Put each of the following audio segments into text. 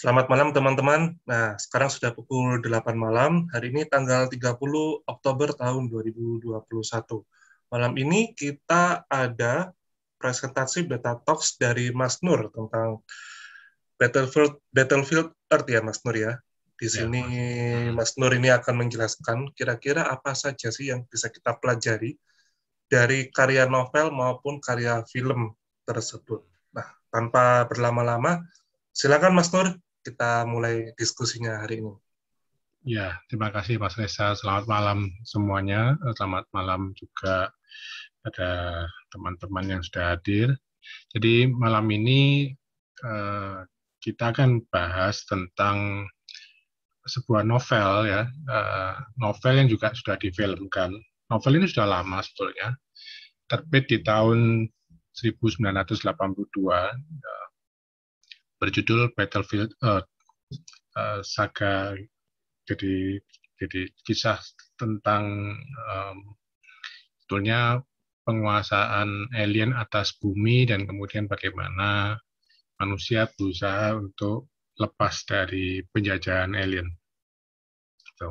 Selamat malam teman-teman. Nah, sekarang sudah pukul 8 malam. Hari ini tanggal 30 Oktober tahun 2021. Malam ini kita ada presentasi beta talks dari Mas Nur tentang Battlefield Battlefield Earth ya Mas Nur ya. Di ya, sini ya. Mas Nur ini akan menjelaskan kira-kira apa saja sih yang bisa kita pelajari dari karya novel maupun karya film tersebut. Nah, tanpa berlama-lama, silakan Mas Nur kita mulai diskusinya hari ini. Ya, terima kasih Mas Reza. Selamat malam semuanya. Eh, selamat malam juga pada teman-teman yang sudah hadir. Jadi malam ini eh, kita akan bahas tentang sebuah novel ya, eh, novel yang juga sudah difilmkan. Novel ini sudah lama sebetulnya, terbit di tahun 1982 berjudul Battlefield Earth. Eh, saga jadi jadi kisah tentang um, sebetulnya penguasaan alien atas bumi dan kemudian bagaimana manusia berusaha untuk lepas dari penjajahan alien. So. Gitu.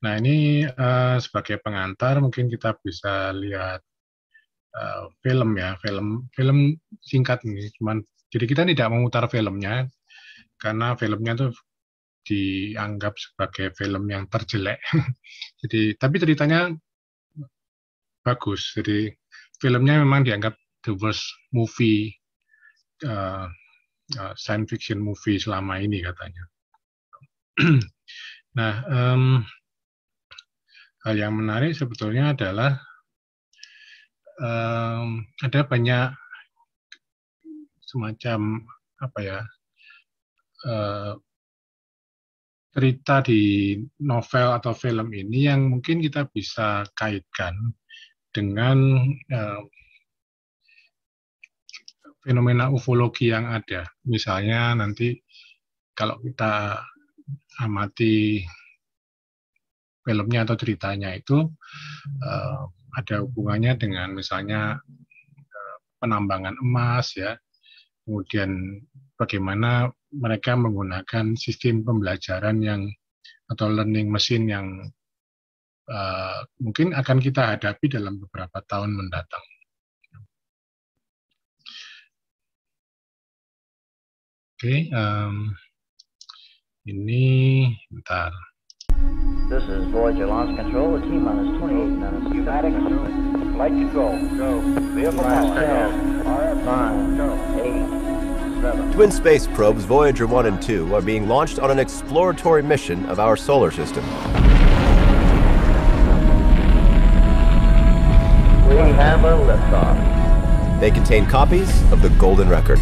Nah ini uh, sebagai pengantar mungkin kita bisa lihat uh, film ya film film singkat ini cuman jadi kita tidak memutar filmnya karena filmnya itu dianggap sebagai film yang terjelek. jadi tapi ceritanya bagus. Jadi filmnya memang dianggap the worst movie uh, uh, science fiction movie selama ini katanya. nah, um, hal yang menarik sebetulnya adalah um, ada banyak semacam apa ya eh, cerita di novel atau film ini yang mungkin kita bisa kaitkan dengan eh, fenomena ufologi yang ada. Misalnya nanti kalau kita amati filmnya atau ceritanya itu eh, ada hubungannya dengan misalnya eh, penambangan emas ya kemudian bagaimana mereka menggunakan sistem pembelajaran yang atau learning machine yang uh, mungkin akan kita hadapi dalam beberapa tahun mendatang. Oke, okay, um, ini bentar. This is Voyager Launch Control. t team on 28 minutes. Pneumatic, light control. Go. Vehicle power. Go. RF, go. Twin space probes Voyager 1 and 2 are being launched on an exploratory mission of our solar system. We have a liftoff. They contain copies of the Golden Record,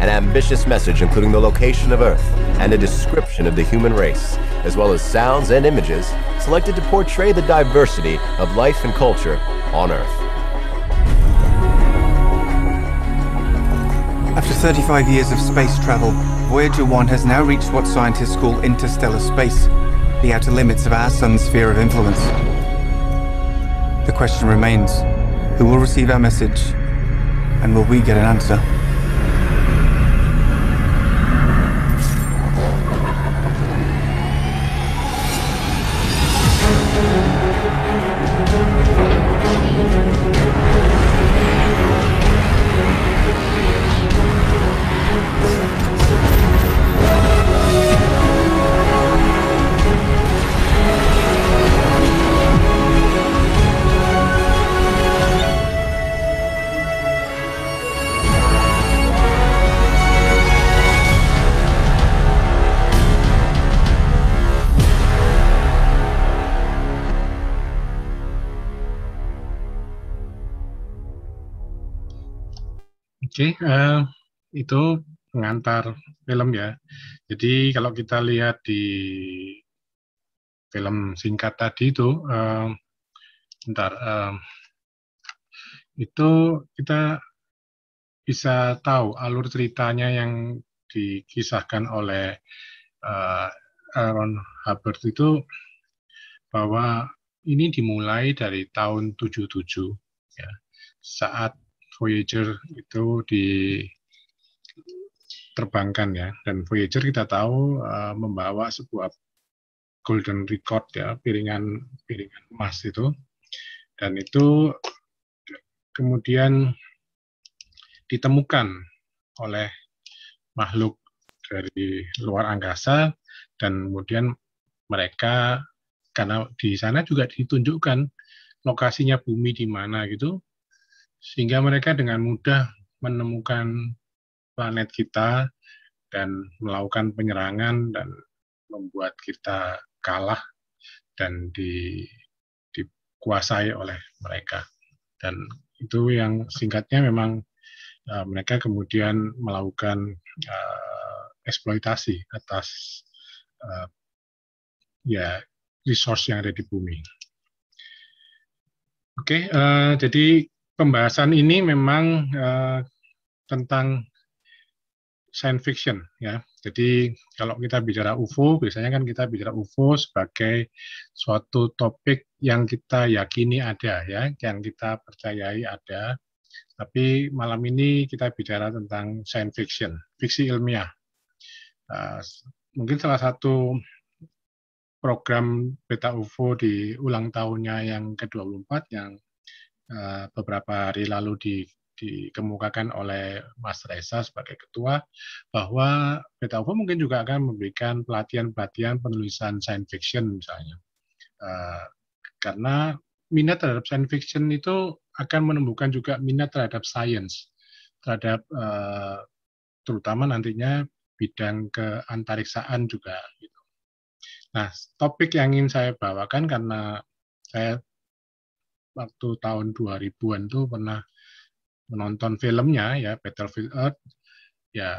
an ambitious message including the location of Earth and a description of the human race, as well as sounds and images selected to portray the diversity of life and culture on Earth. After 35 years of space travel, Voyager 1 has now reached what scientists call interstellar space, the outer limits of our sun's sphere of influence. The question remains, who will receive our message, and will we get an answer? Oke, uh, itu pengantar film ya. Jadi kalau kita lihat di film singkat tadi itu, uh, eh, ntar uh, eh, itu kita bisa tahu alur ceritanya yang dikisahkan oleh uh, Aaron Hubbard itu bahwa ini dimulai dari tahun 77 ya, saat Voyager itu diterbangkan ya dan Voyager kita tahu eh, membawa sebuah golden record ya piringan piringan emas itu dan itu kemudian ditemukan oleh makhluk dari luar angkasa dan kemudian mereka karena di sana juga ditunjukkan lokasinya bumi di mana gitu sehingga mereka dengan mudah menemukan planet kita dan melakukan penyerangan dan membuat kita kalah dan di, dikuasai oleh mereka. Dan itu yang singkatnya memang uh, mereka kemudian melakukan uh, eksploitasi atas uh, ya resource yang ada di bumi. Oke, okay, uh, jadi pembahasan ini memang uh, tentang science fiction ya. Jadi kalau kita bicara UFO, biasanya kan kita bicara UFO sebagai suatu topik yang kita yakini ada ya, yang kita percayai ada. Tapi malam ini kita bicara tentang science fiction, fiksi ilmiah. Uh, mungkin salah satu program Beta UFO di ulang tahunnya yang ke-24 yang Eh, beberapa hari lalu di, dikemukakan oleh Mas Reza sebagai ketua bahwa Beta UFO mungkin juga akan memberikan pelatihan-pelatihan penulisan science fiction misalnya. Uh, karena minat terhadap science fiction itu akan menemukan juga minat terhadap science, terhadap uh, terutama nantinya bidang keantariksaan juga. Gitu. Nah, topik yang ingin saya bawakan karena saya waktu tahun 2000-an tuh pernah menonton filmnya ya Battlefield Earth ya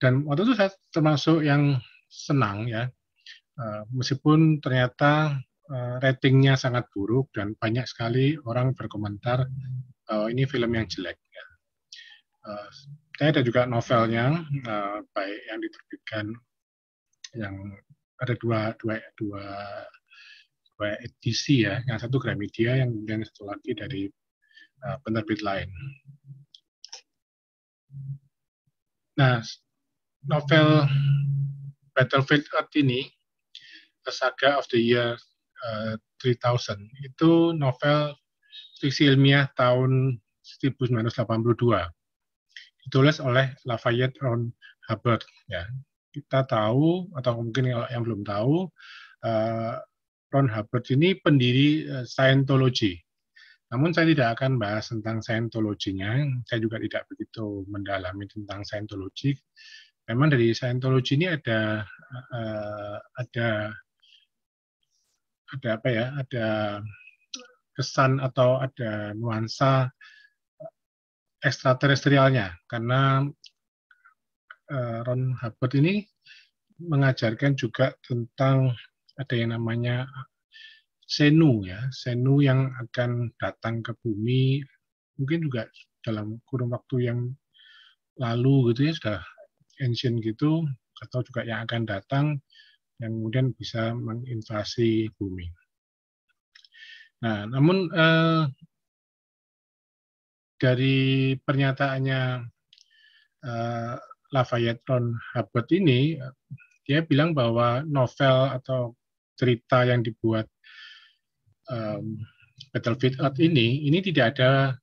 dan waktu itu saya termasuk yang senang ya eh, meskipun ternyata eh, ratingnya sangat buruk dan banyak sekali orang berkomentar bahwa oh, ini film yang jelek ya. Eh, saya ada juga novelnya baik yang diterbitkan yang ada dua dua dua dua edisi ya, yang satu Gramedia, yang kemudian satu lagi dari uh, penerbit lain. Nah, novel Battlefield Earth ini, The Saga of the Year uh, eh, 3000, itu novel fiksi ilmiah tahun 1982. Ditulis oleh Lafayette Ron Hubbard. Ya. Kita tahu, atau mungkin kalau yang belum tahu, eh, Ron Hubbard ini pendiri eh, Scientology. Namun saya tidak akan bahas tentang Scientology-nya, saya juga tidak begitu mendalami tentang Scientology. Memang dari Scientology ini ada eh, ada ada apa ya? Ada kesan atau ada nuansa eh, ekstraterestrialnya karena Ron Hubbard ini mengajarkan juga tentang ada yang namanya Senu ya, Senu yang akan datang ke bumi mungkin juga dalam kurun waktu yang lalu gitu ya sudah ancient gitu atau juga yang akan datang yang kemudian bisa menginvasi bumi. Nah, namun eh, dari pernyataannya eh, Lafayette Ron Hubbard ini, dia bilang bahwa novel atau cerita yang dibuat um, Battlefield Earth ini, ini tidak ada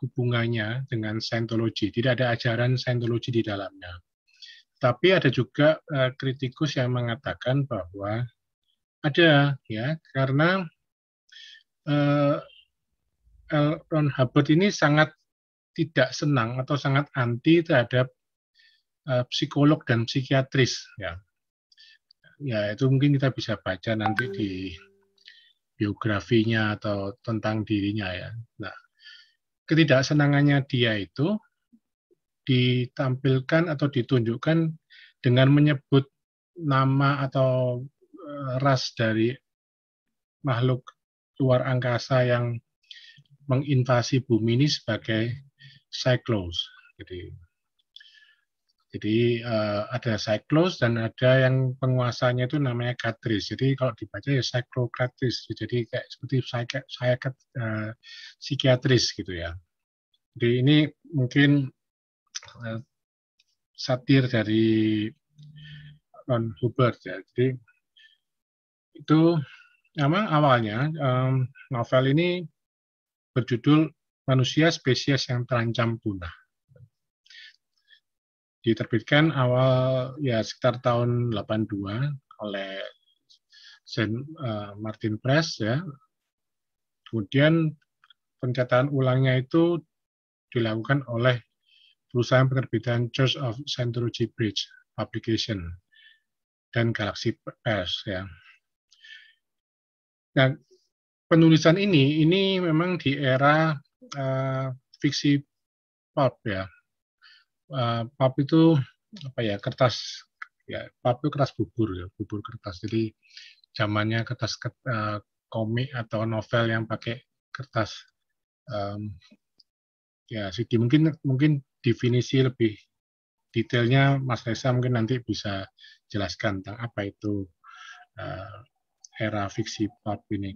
hubungannya dengan Scientology, tidak ada ajaran Scientology di dalamnya. Tapi ada juga uh, kritikus yang mengatakan bahwa ada ya karena uh, L. Ron Hubbard ini sangat tidak senang atau sangat anti terhadap uh, psikolog dan psikiatris ya ya itu mungkin kita bisa baca nanti di biografinya atau tentang dirinya ya. Nah, ketidaksenangannya dia itu ditampilkan atau ditunjukkan dengan menyebut nama atau eh, ras dari makhluk luar angkasa yang menginvasi bumi ini sebagai cyclos. Jadi gitu. Jadi uh, ada Cyclos dan ada yang penguasanya itu namanya Katris. Jadi kalau dibaca ya Cyclocratris. Jadi kayak seperti psik psik uh, psikiatris gitu ya. Jadi ini mungkin uh, satir dari Ron Hubbard ya. Jadi itu memang awalnya um, novel ini berjudul Manusia Spesies yang Terancam Punah diterbitkan awal ya sekitar tahun 82 oleh Saint eh, Martin Press ya. Kemudian pencatatan ulangnya itu dilakukan oleh perusahaan penerbitan Church of Scientology Bridge Publication dan Galaxy Press ya. Nah, penulisan ini ini memang di era uh, fiksi pop ya Eh, pap itu apa ya kertas ya pap itu kertas bubur ya bubur kertas jadi zamannya kertas uh, komik atau novel yang pakai kertas um, ya sih mungkin mungkin definisi lebih detailnya Mas Reza mungkin nanti bisa jelaskan tentang apa itu uh, era fiksi pop ini.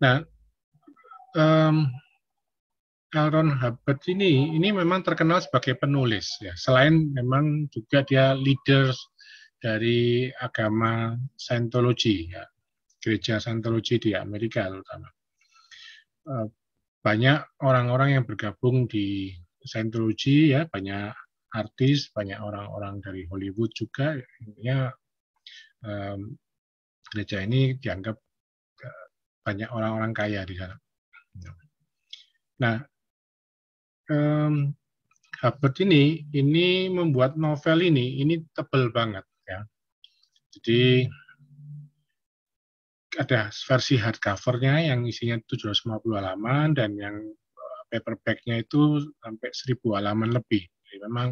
Nah, um, Aaron Hubbard ini ini memang terkenal sebagai penulis ya. Selain memang juga dia leader dari agama Scientology ya. Gereja Scientology di Amerika terutama. Eh, banyak orang-orang yang bergabung di Scientology ya, banyak artis, banyak orang-orang dari Hollywood juga intinya gereja ini dianggap eh, banyak orang-orang kaya di sana. Nah, um, Hubbard ini ini membuat novel ini ini tebel banget ya. Jadi ada versi hardcovernya yang isinya 750 halaman dan yang eh, paperbacknya itu sampai 1000 halaman lebih. Jadi memang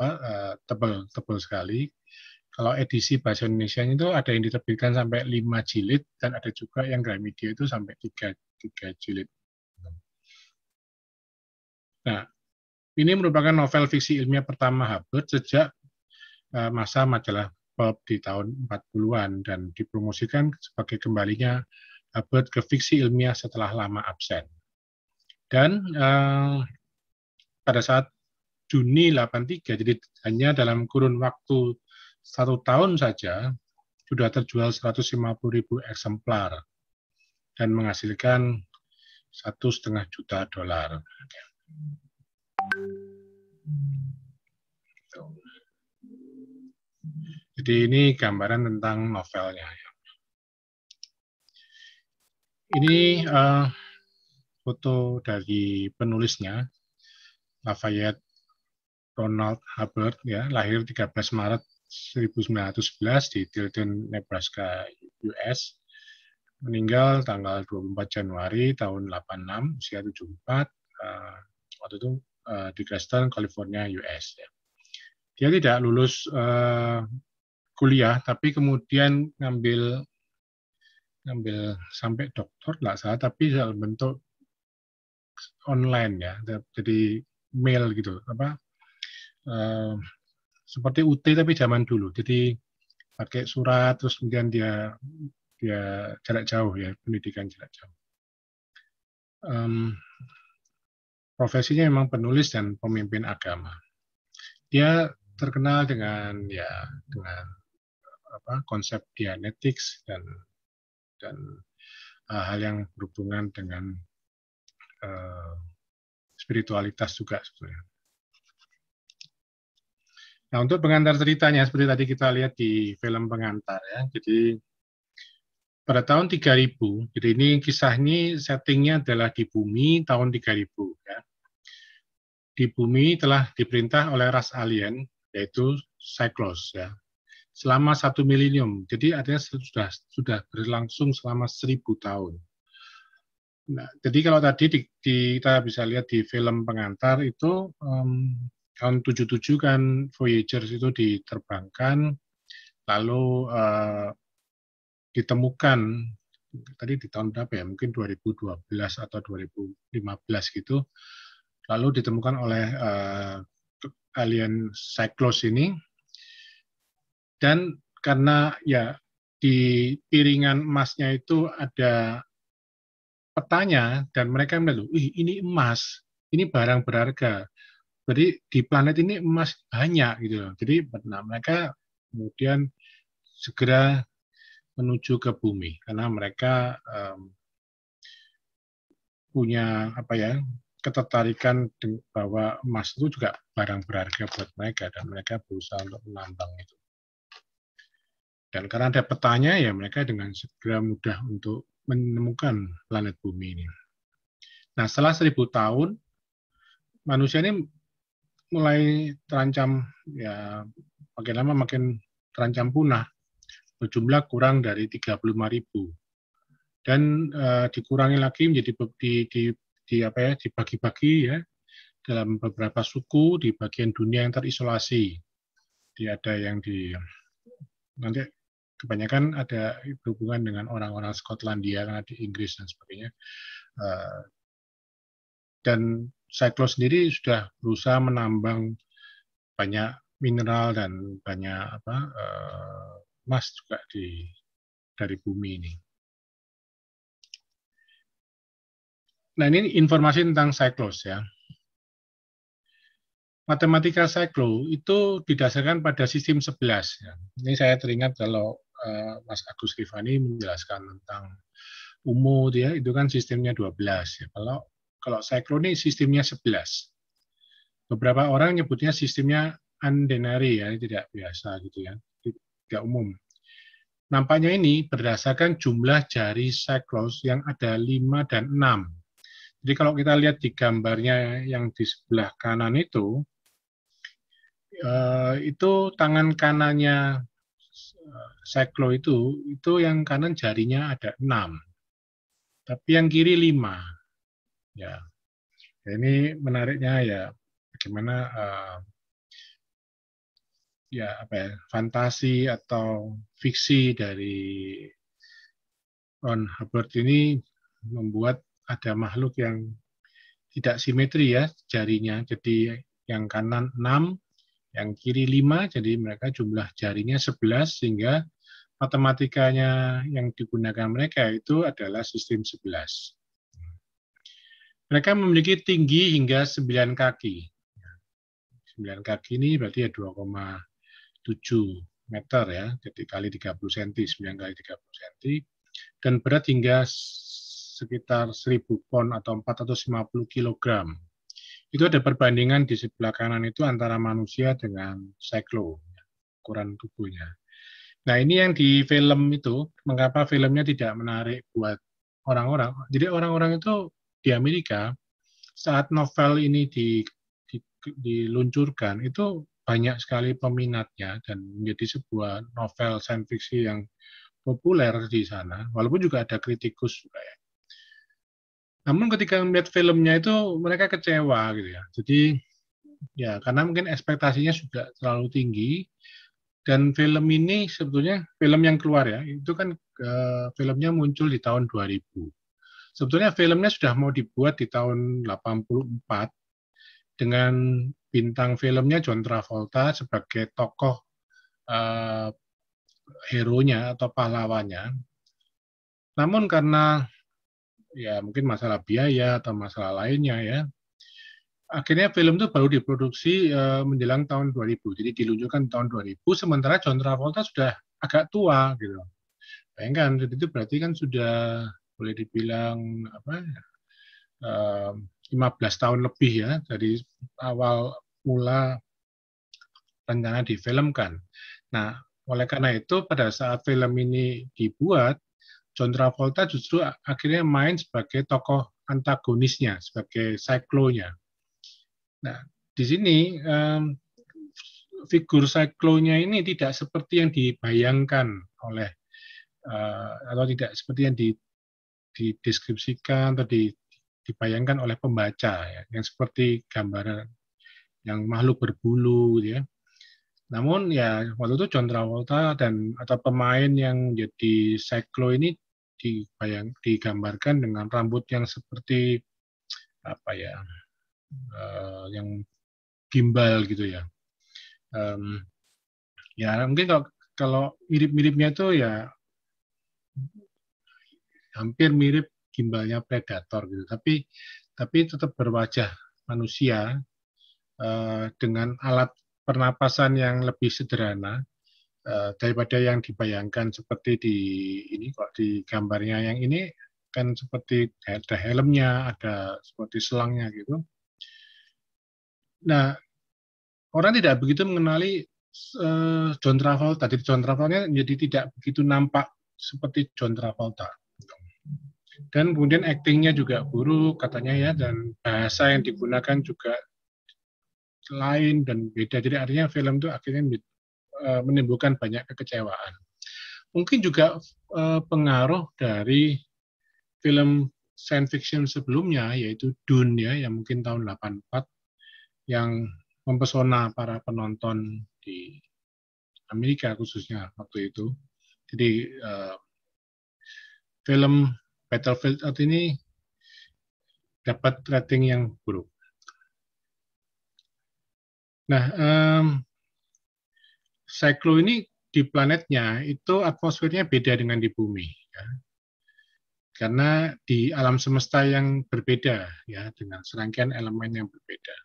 apa, uh, eh, tebal sekali. Kalau edisi bahasa Indonesia itu ada yang diterbitkan sampai 5 jilid dan ada juga yang Gramedia itu sampai 3, 3 jilid. Nah, ini merupakan novel fiksi ilmiah pertama Hubbard sejak eh, masa majalah Pulp di tahun 40-an dan dipromosikan sebagai kembalinya Hubbard ke fiksi ilmiah setelah lama absen. Dan eh, pada saat Juni 83, jadi hanya dalam kurun waktu satu tahun saja, sudah terjual 150.000 ribu eksemplar dan menghasilkan satu setengah juta dolar. Jadi ini gambaran tentang novelnya. Ya. Ini uh, foto dari penulisnya, Lafayette Ronald Hubbard, ya, lahir 13 Maret 1911 di Tilden, Nebraska, US. Meninggal tanggal 24 Januari tahun 86, usia 74, uh, waktu itu eh, di Western California, US. Ya. Dia tidak lulus eh, kuliah, tapi kemudian ngambil ngambil sampai doktor nggak salah, tapi dalam bentuk online ya, jadi mail gitu apa eh, seperti UT tapi zaman dulu, jadi pakai surat terus kemudian dia dia jarak jauh ya pendidikan jarak jauh. Um, profesinya memang penulis dan pemimpin agama. Dia terkenal dengan ya dengan apa konsep dianetics dan dan uh, hal yang berhubungan dengan uh, spiritualitas juga sebenarnya. Nah, untuk pengantar ceritanya seperti tadi kita lihat di film pengantar ya. Jadi pada tahun 3000, jadi ini kisah ini settingnya adalah di bumi tahun 3000 ya. Di bumi telah diperintah oleh ras alien yaitu Cyclos ya. Selama satu milenium, jadi artinya sudah sudah berlangsung selama seribu tahun. Nah, jadi kalau tadi di, di, kita bisa lihat di film pengantar itu um, tahun 77 kan Voyager itu diterbangkan, lalu uh, ditemukan tadi di tahun berapa ya mungkin 2012 atau 2015 gitu lalu ditemukan oleh uh, alien cyclos ini dan karena ya di piringan emasnya itu ada petanya dan mereka melihat Ih, ini emas ini barang berharga jadi di planet ini emas banyak gitu loh jadi nah, mereka kemudian segera menuju ke bumi karena mereka um, punya apa ya ketertarikan bahwa emas itu juga barang berharga buat mereka dan mereka berusaha untuk menambang itu. Dan karena ada petanya ya mereka dengan segera mudah untuk menemukan planet bumi ini. Nah setelah seribu tahun manusia ini mulai terancam ya makin lama makin terancam punah berjumlah kurang dari 35.000 dan uh, dikurangi lagi menjadi di, di, di apa ya dibagi-bagi ya dalam beberapa suku di bagian dunia yang terisolasi. Di ada yang di nanti kebanyakan ada hubungan dengan orang-orang Skotlandia karena di Inggris dan sebagainya. Uh, dan Cyclo sendiri sudah berusaha menambang banyak mineral dan banyak apa eh, emas juga di dari bumi ini. Nah, ini informasi tentang siklus ya. Matematika siklus itu didasarkan pada sistem 11 ya. Ini saya teringat kalau eh, Mas Agus Rifani menjelaskan tentang umur ya, itu kan sistemnya 12 ya. Kalau kalau siklus ini sistemnya 11. Beberapa orang nyebutnya sistemnya undenary ya, tidak biasa gitu ya tidak umum. Nampaknya ini berdasarkan jumlah jari cyclos yang ada 5 dan 6. Jadi kalau kita lihat di gambarnya yang di sebelah kanan itu, eh, itu tangan kanannya eh, cyclo itu, itu yang kanan jarinya ada 6. Tapi yang kiri 5. Ya. Ini menariknya ya bagaimana eh, ya apa ya fantasi atau fiksi dari Ron Hubbard ini membuat ada makhluk yang tidak simetri ya jarinya. Jadi yang kanan 6, yang kiri 5, jadi mereka jumlah jarinya 11 sehingga matematikanya yang digunakan mereka itu adalah sistem 11. Mereka memiliki tinggi hingga 9 kaki. 9 kaki ini berarti ya koma 7 meter ya, jadi kali 30 cm, 9 kali 30 cm, dan berat hingga sekitar 1000 pon atau 450 kg. Itu ada perbandingan di sebelah kanan itu antara manusia dengan cyclo, ukuran tubuhnya. Nah ini yang di film itu, mengapa filmnya tidak menarik buat orang-orang. Jadi orang-orang itu di Amerika saat novel ini di, di, diluncurkan itu banyak sekali peminatnya dan menjadi sebuah novel science fiksi yang populer di sana, walaupun juga ada kritikus juga ya. Namun ketika melihat filmnya itu mereka kecewa gitu ya. Jadi ya karena mungkin ekspektasinya juga terlalu tinggi dan film ini sebetulnya film yang keluar ya itu kan uh, filmnya muncul di tahun 2000. Sebetulnya filmnya sudah mau dibuat di tahun 84 dengan bintang filmnya John Travolta sebagai tokoh uh, hero-nya atau pahlawannya. Namun karena ya mungkin masalah biaya atau masalah lainnya ya, akhirnya film itu baru diproduksi uh, menjelang tahun 2000. Jadi diluncurkan tahun 2000 sementara John Travolta sudah agak tua gitu. Bayangkan itu berarti kan sudah boleh dibilang apa uh, 15 tahun lebih ya dari awal mula rencana difilmkan. Nah, oleh karena itu pada saat film ini dibuat, John Travolta justru akhirnya main sebagai tokoh antagonisnya, sebagai cyclonya. Nah, di sini um, figur cyclonya ini tidak seperti yang dibayangkan oleh uh, atau tidak seperti yang di, dideskripsikan atau di, dibayangkan oleh pembaca ya, yang seperti gambaran yang makhluk berbulu gitu ya. Namun ya waktu itu John Travolta dan atau pemain yang jadi Cyclo ini dibayang digambarkan dengan rambut yang seperti apa ya uh, yang gimbal gitu ya. Um, ya mungkin kalau kalau mirip-miripnya itu ya hampir mirip gimbalnya predator gitu. Tapi tapi tetap berwajah manusia uh, dengan alat pernapasan yang lebih sederhana uh, daripada yang dibayangkan seperti di ini kok di gambarnya yang ini kan seperti ada helmnya, ada seperti selangnya gitu. Nah, orang tidak begitu mengenali eh, John Travolta. Jadi John Travolta jadi tidak begitu nampak seperti John Travolta dan kemudian aktingnya juga buruk katanya ya dan bahasa yang digunakan juga lain dan beda jadi artinya film itu akhirnya e, menimbulkan banyak kekecewaan mungkin juga e, pengaruh dari film science fiction sebelumnya yaitu Dune ya yang mungkin tahun 84 yang mempesona para penonton di Amerika khususnya waktu itu jadi e, film Battlefield Earth ini dapat rating yang buruk. Nah, um, Cyclo ini di planetnya itu atmosfernya beda dengan di bumi, ya. karena di alam semesta yang berbeda, ya, dengan serangkaian elemen yang berbeda.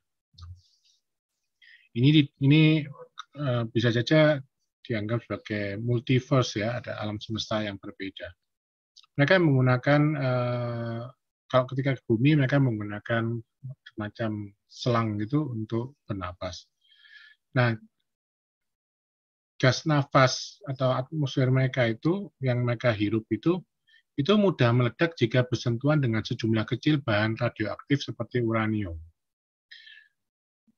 Ini ini eh, bisa saja dianggap sebagai multiverse ya, ada alam semesta yang berbeda mereka menggunakan uh, kalau ketika ke bumi mereka menggunakan macam selang gitu untuk bernapas. Nah, gas nafas atau atmosfer mereka itu yang mereka hirup itu itu mudah meledak jika bersentuhan dengan sejumlah kecil bahan radioaktif seperti uranium.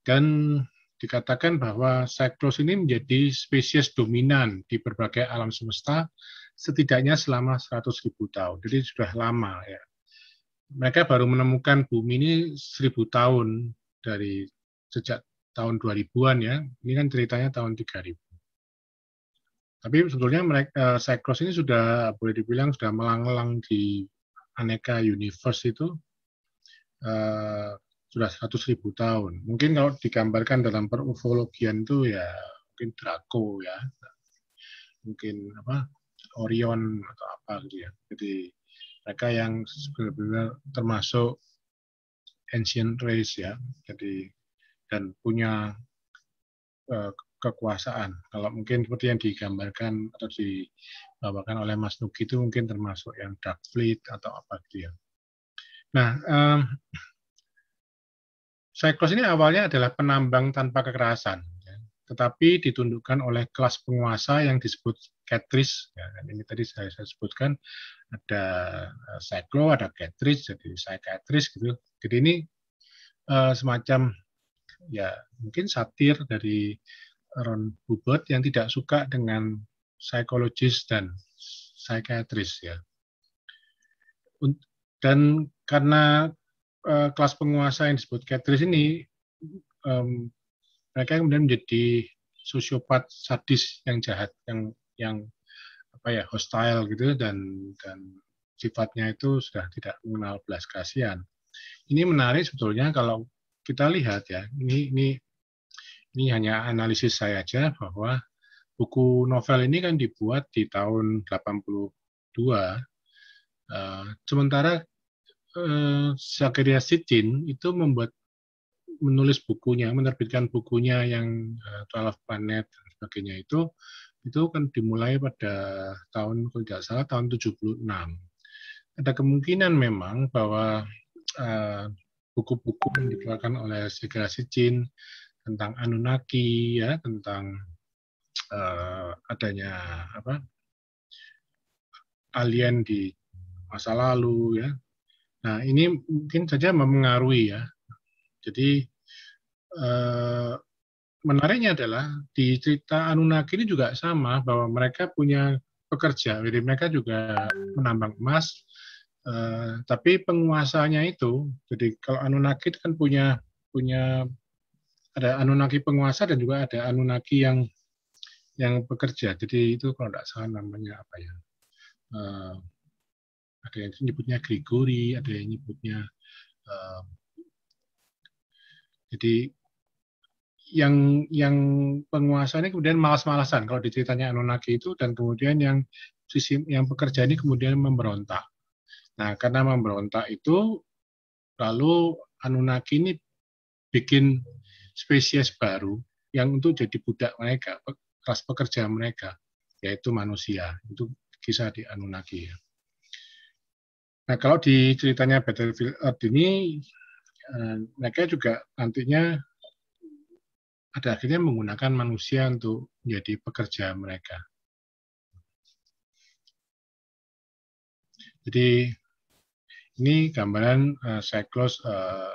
Dan dikatakan bahwa siklus ini menjadi spesies dominan di berbagai alam semesta setidaknya selama seratus ribu tahun. Jadi sudah lama ya. Mereka baru menemukan bumi ini 1000 tahun dari sejak tahun 2000-an ya. Ini kan ceritanya tahun 3000. Tapi sebetulnya mereka eh, Cyclops ini sudah boleh dibilang sudah melanglang di aneka universe itu uh, sudah seratus ribu tahun. Mungkin kalau digambarkan dalam perufologian itu ya mungkin Draco ya, mungkin apa Orion atau apa gitu ya. Jadi mereka yang benar-benar termasuk ancient race ya. Jadi dan punya uh, kekuasaan. Kalau mungkin seperti yang digambarkan atau dibawakan oleh Mas Nugi itu mungkin termasuk yang dark fleet atau apa gitu ya. Nah, um, Cyclos ini awalnya adalah penambang tanpa kekerasan tetapi ditundukkan oleh kelas penguasa yang disebut catris. Ya, dan ini tadi saya, saya sebutkan ada eh, cyclo, ada catris, jadi psychiatris gitu. Jadi ini uh, semacam ya mungkin satir dari Ron Hubbard yang tidak suka dengan psikologis dan psikiatris ya. Dan karena eh, kelas penguasa yang disebut catris ini mereka kemudian menjadi sosiopat sadis yang jahat yang yang apa ya hostile gitu dan dan sifatnya itu sudah tidak mengenal belas kasihan. Ini menarik sebetulnya kalau kita lihat ya ini ini ini hanya analisis saya aja bahwa buku novel ini kan dibuat di tahun 82 eh, sementara uh, Zakaria Sitin itu membuat menulis bukunya, menerbitkan bukunya yang uh, planet dan sebagainya itu itu kan dimulai pada tahun kalau tidak salah tahun 76. Ada kemungkinan memang bahwa buku eh, buku-buku yang dikeluarkan oleh Segera Sijin tentang Anunnaki ya, tentang uh, adanya apa? alien di masa lalu ya. Nah, ini mungkin saja mempengaruhi ya jadi eh, menariknya adalah di cerita Anunnaki ini juga sama bahwa mereka punya pekerja, jadi mereka juga menambang emas. Eh, tapi penguasanya itu, jadi kalau Anunnaki itu kan punya punya ada Anunnaki penguasa dan juga ada Anunnaki yang yang bekerja. Jadi itu kalau tidak salah namanya apa ya? Uh, ada yang nyebutnya Grigori, ada yang nyebutnya eh, jadi yang yang penguasa ini kemudian malas-malasan kalau diceritanya Anunnaki itu dan kemudian yang sisi yang pekerja ini kemudian memberontak. Nah, karena memberontak itu lalu Anunnaki ini bikin spesies baru yang untuk jadi budak mereka, kelas pekerja mereka, yaitu manusia. Itu kisah di Anunnaki ya. Nah, kalau di ceritanya Battlefield Earth ini Eh, mereka juga nantinya ada akhirnya menggunakan manusia untuk menjadi pekerja mereka. Jadi ini gambaran uh, eh, siklus uh, eh,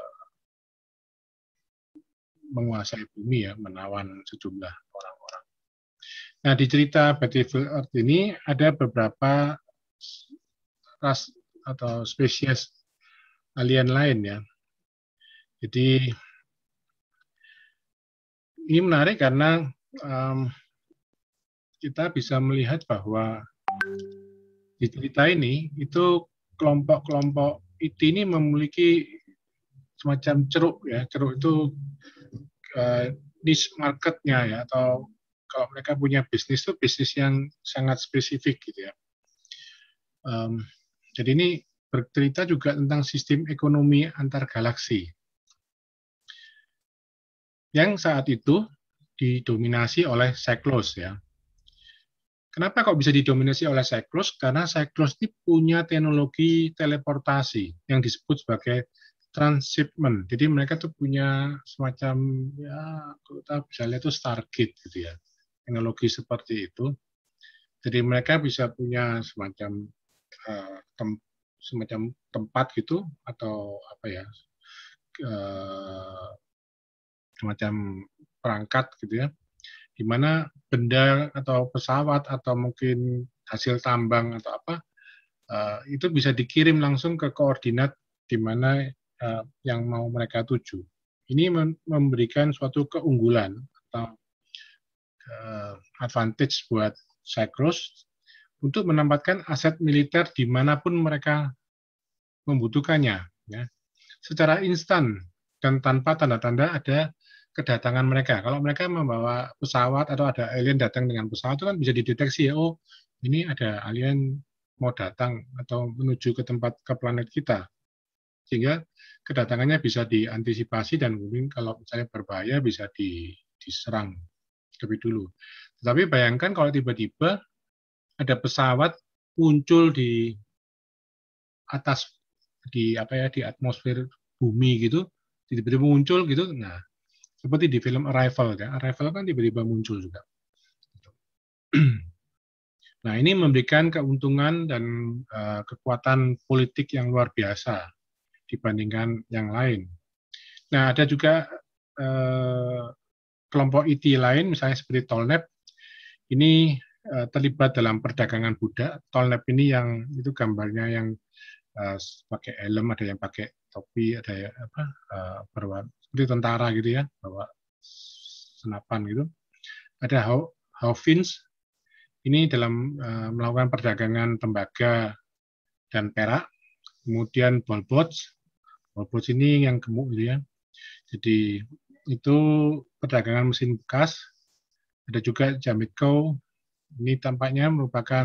menguasai bumi ya, menawan sejumlah orang-orang. Nah di cerita Battlefield Earth ini ada beberapa ras atau spesies alien lain ya, jadi ini menarik karena um, kita bisa melihat bahwa di cerita ini itu kelompok-kelompok IT ini memiliki semacam ceruk ya ceruk itu uh, niche marketnya ya atau kalau mereka punya bisnis itu bisnis yang sangat spesifik gitu ya um, jadi ini bercerita juga tentang sistem ekonomi antar galaksi yang saat itu didominasi oleh cyclos ya. Kenapa kok bisa didominasi oleh cyclos? Karena cyclos ini punya teknologi teleportasi yang disebut sebagai transshipment. Jadi mereka tuh punya semacam ya kita bisa lihat itu Stargate gitu ya. Teknologi seperti itu. Jadi mereka bisa punya semacam uh, tem semacam tempat gitu atau apa ya eh, semacam perangkat gitu ya, di mana benda atau pesawat atau mungkin hasil tambang atau apa uh, itu bisa dikirim langsung ke koordinat di mana uh, yang mau mereka tuju. Ini memberikan suatu keunggulan atau uh, advantage buat Cyprus untuk menempatkan aset militer di dimanapun mereka membutuhkannya, ya. secara instan dan tanpa tanda-tanda ada kedatangan mereka. Kalau mereka membawa pesawat atau ada alien datang dengan pesawat itu kan bisa dideteksi ya, oh ini ada alien mau datang atau menuju ke tempat ke planet kita. Sehingga kedatangannya bisa diantisipasi dan mungkin kalau misalnya berbahaya bisa di, diserang lebih dulu. Tetapi bayangkan kalau tiba-tiba ada pesawat muncul di atas di apa ya di atmosfer bumi gitu tiba-tiba muncul gitu nah seperti di film Arrival, kan? Arrival kan tiba-tiba muncul juga. Nah, ini memberikan keuntungan dan uh, kekuatan politik yang luar biasa dibandingkan yang lain. Nah, ada juga uh, kelompok IT lain, misalnya seperti Tolnep, ini uh, terlibat dalam perdagangan budak. Tolnep ini yang itu gambarnya yang uh, pakai helm, ada yang pakai topi ada ya, apa uh, eh, perwan seperti tentara gitu ya bawa senapan gitu ada Hawkins ini dalam uh, melakukan perdagangan tembaga dan perak kemudian Bolbots Bolbots ini yang gemuk gitu ya jadi itu perdagangan mesin bekas ada juga Jamiko ini tampaknya merupakan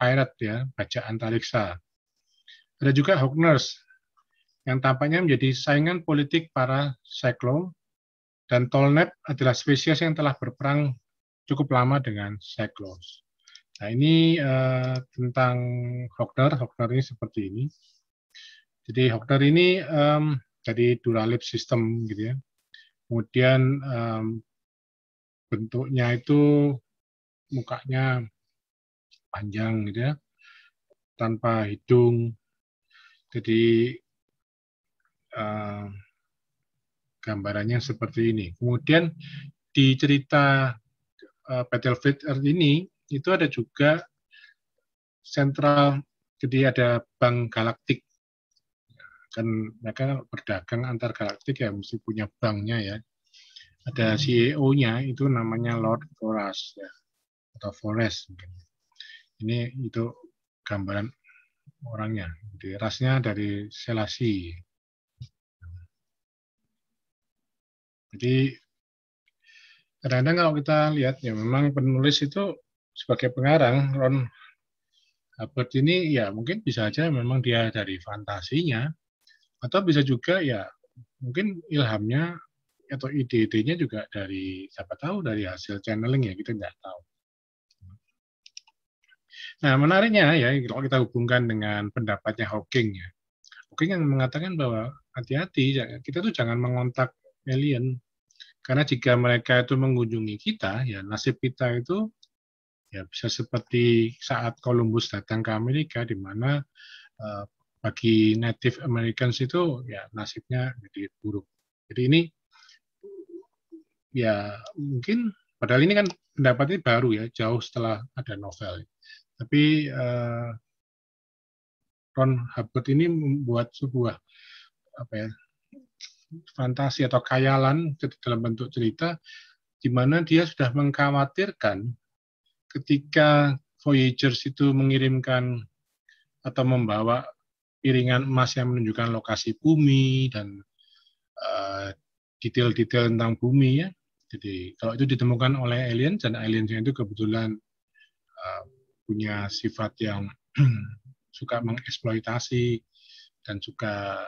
pirate ya bajak antariksa ada juga Hawkners yang tampaknya menjadi saingan politik para cyclone dan Tolnet adalah spesies yang telah berperang cukup lama dengan cyclones. Nah ini eh, tentang Hockner. Hockner ini seperti ini. Jadi Hockner ini um, dari Duralib sistem gitu ya. Kemudian um, bentuknya itu mukanya panjang gitu ya, tanpa hidung. Jadi uh, gambarannya seperti ini. Kemudian di cerita uh, Battlefield Earth ini itu ada juga sentral jadi ada bank galaktik kan mereka berdagang antar galaktik ya mesti punya banknya ya ada hmm. CEO-nya itu namanya Lord Forest ya, atau Forest. Ini itu gambaran orangnya. Jadi rasnya dari Selasi. Jadi kadang-kadang kalau kita lihat ya memang penulis itu sebagai pengarang Ron Hubbard ini ya mungkin bisa aja memang dia dari fantasinya atau bisa juga ya mungkin ilhamnya atau ide-idenya juga dari siapa tahu dari hasil channeling ya kita nggak tahu. Nah menariknya ya kalau kita hubungkan dengan pendapatnya Hawking ya, Hawking yang mengatakan bahwa hati-hati kita tuh jangan mengontak alien. Karena jika mereka itu mengunjungi kita, ya nasib kita itu ya bisa seperti saat Columbus datang ke Amerika, di mana uh, bagi Native Americans itu ya nasibnya jadi buruk. Jadi ini ya mungkin padahal ini kan pendapatnya baru ya, jauh setelah ada novel. Tapi uh, Ron Hubbard ini membuat sebuah apa ya fantasi atau khayalan dalam bentuk cerita, di mana dia sudah mengkhawatirkan ketika Voyagers itu mengirimkan atau membawa piringan emas yang menunjukkan lokasi bumi dan eh, detail-detail uh, tentang bumi ya. Jadi kalau itu ditemukan oleh alien dan alien itu kebetulan uh, punya sifat yang suka mengeksploitasi dan suka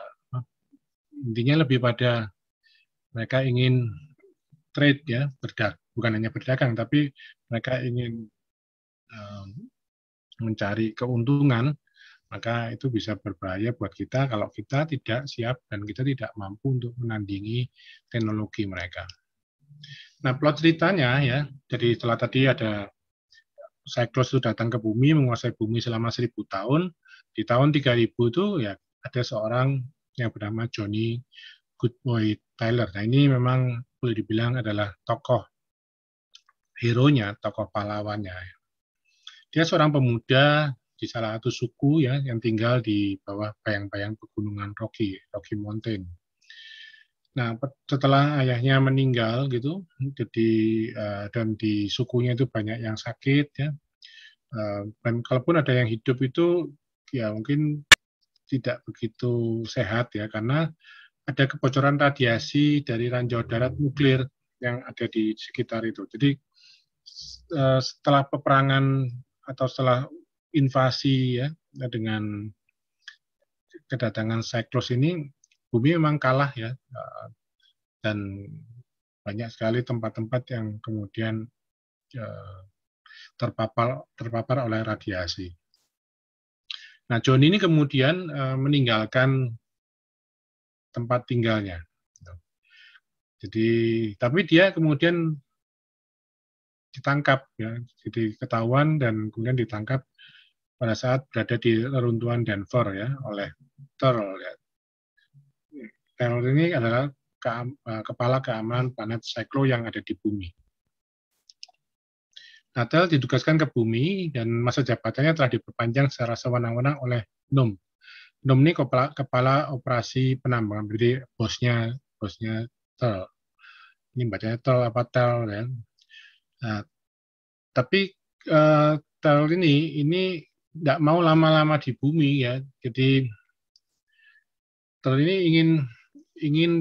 intinya lebih pada mereka ingin trade ya berdag bukan hanya berdagang tapi mereka ingin um, mencari keuntungan maka itu bisa berbahaya buat kita kalau kita tidak siap dan kita tidak mampu untuk menandingi teknologi mereka. Nah, plot ceritanya ya, jadi setelah tadi ada siklus itu datang ke bumi, menguasai bumi selama seribu tahun. Di tahun 3000 itu ya ada seorang yang bernama Johnny Goodboy Tyler. Nah ini memang boleh dibilang adalah tokoh hero-nya, tokoh pahlawannya. Dia seorang pemuda di salah satu suku ya yang tinggal di bawah bayang-bayang pegunungan Rocky, Rocky Mountain. Nah, setelah ayahnya meninggal gitu, jadi uh, dan di sukunya itu banyak yang sakit ya. Uh, dan kalaupun ada yang hidup itu ya mungkin tidak begitu sehat ya karena ada kebocoran radiasi dari ranjau darat nuklir yang ada di sekitar itu. Jadi eh, setelah peperangan atau setelah invasi ya dengan kedatangan siklus ini bumi memang kalah ya eh, dan banyak sekali tempat-tempat yang kemudian eh, terpapar terpapar oleh radiasi. Nah, John ini kemudian eh, meninggalkan tempat tinggalnya. Jadi, tapi dia kemudian ditangkap, ya, jadi ketahuan dan kemudian ditangkap pada saat berada di reruntuhan Denver ya oleh Terrell. Ya. Terrell ini adalah eh, kepala keamanan planet Cyclo yang ada di bumi. Natal ditugaskan ke bumi dan masa jabatannya telah diperpanjang secara sewenang-wenang oleh NOM. NOM ini kepala, kepala operasi penambangan, berarti bosnya bosnya Tel. Ini bacanya Tel apa Tel ya. Nah, tapi uh, eh, Tel ini ini tidak mau lama-lama di bumi ya. Jadi Tel ini ingin ingin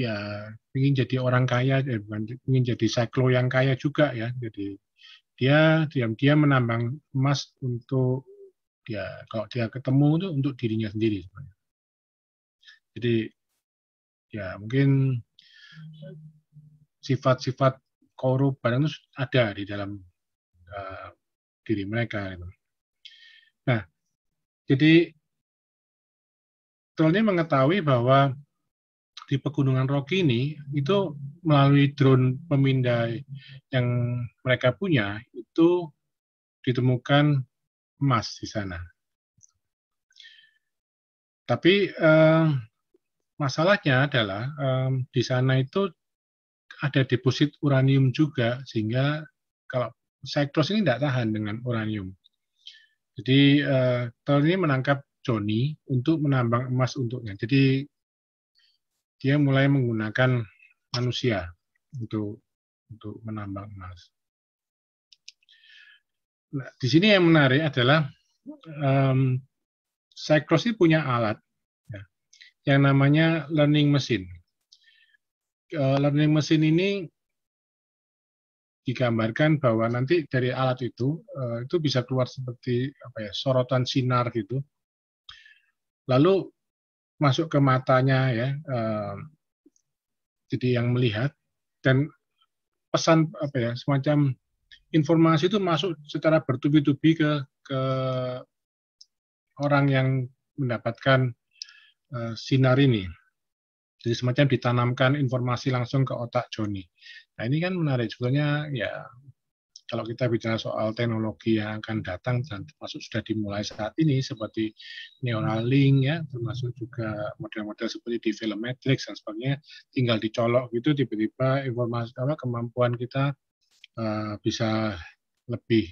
ya ingin jadi orang kaya, eh, ingin jadi cyclo yang kaya juga ya. Jadi dia diam-diam menambang emas untuk dia kalau dia ketemu itu untuk dirinya sendiri sebenarnya. Jadi ya mungkin eh, sifat-sifat korup korban itu ada di dalam uh, diri mereka. Gitu. Nah, jadi Tolnya mengetahui bahwa di Pegunungan Rocky ini itu melalui drone pemindai yang mereka punya itu ditemukan emas di sana. Tapi eh, masalahnya adalah eh, di sana itu ada deposit uranium juga sehingga kalau Cyclops ini tidak tahan dengan uranium. Jadi eh, tahun ini menangkap Joni untuk menambang emas untuknya. Jadi dia mulai menggunakan manusia untuk untuk menambang emas. Nah, di sini yang menarik adalah um, ini punya alat ya, yang namanya learning machine. Uh, learning machine ini digambarkan bahwa nanti dari alat itu uh, itu bisa keluar seperti apa ya sorotan sinar gitu. Lalu masuk ke matanya ya jadi yang melihat dan pesan apa ya semacam informasi itu masuk secara bertubi-tubi ke ke orang yang mendapatkan eh, sinar ini. Jadi semacam ditanamkan informasi langsung ke otak Joni. Nah ini kan menarik sebetulnya ya kalau kita bicara soal teknologi yang akan datang dan termasuk sudah dimulai saat ini seperti Neural Link ya termasuk juga model-model seperti di film Matrix dan sebagainya tinggal dicolok gitu tiba-tiba informasi apa kemampuan kita uh, bisa lebih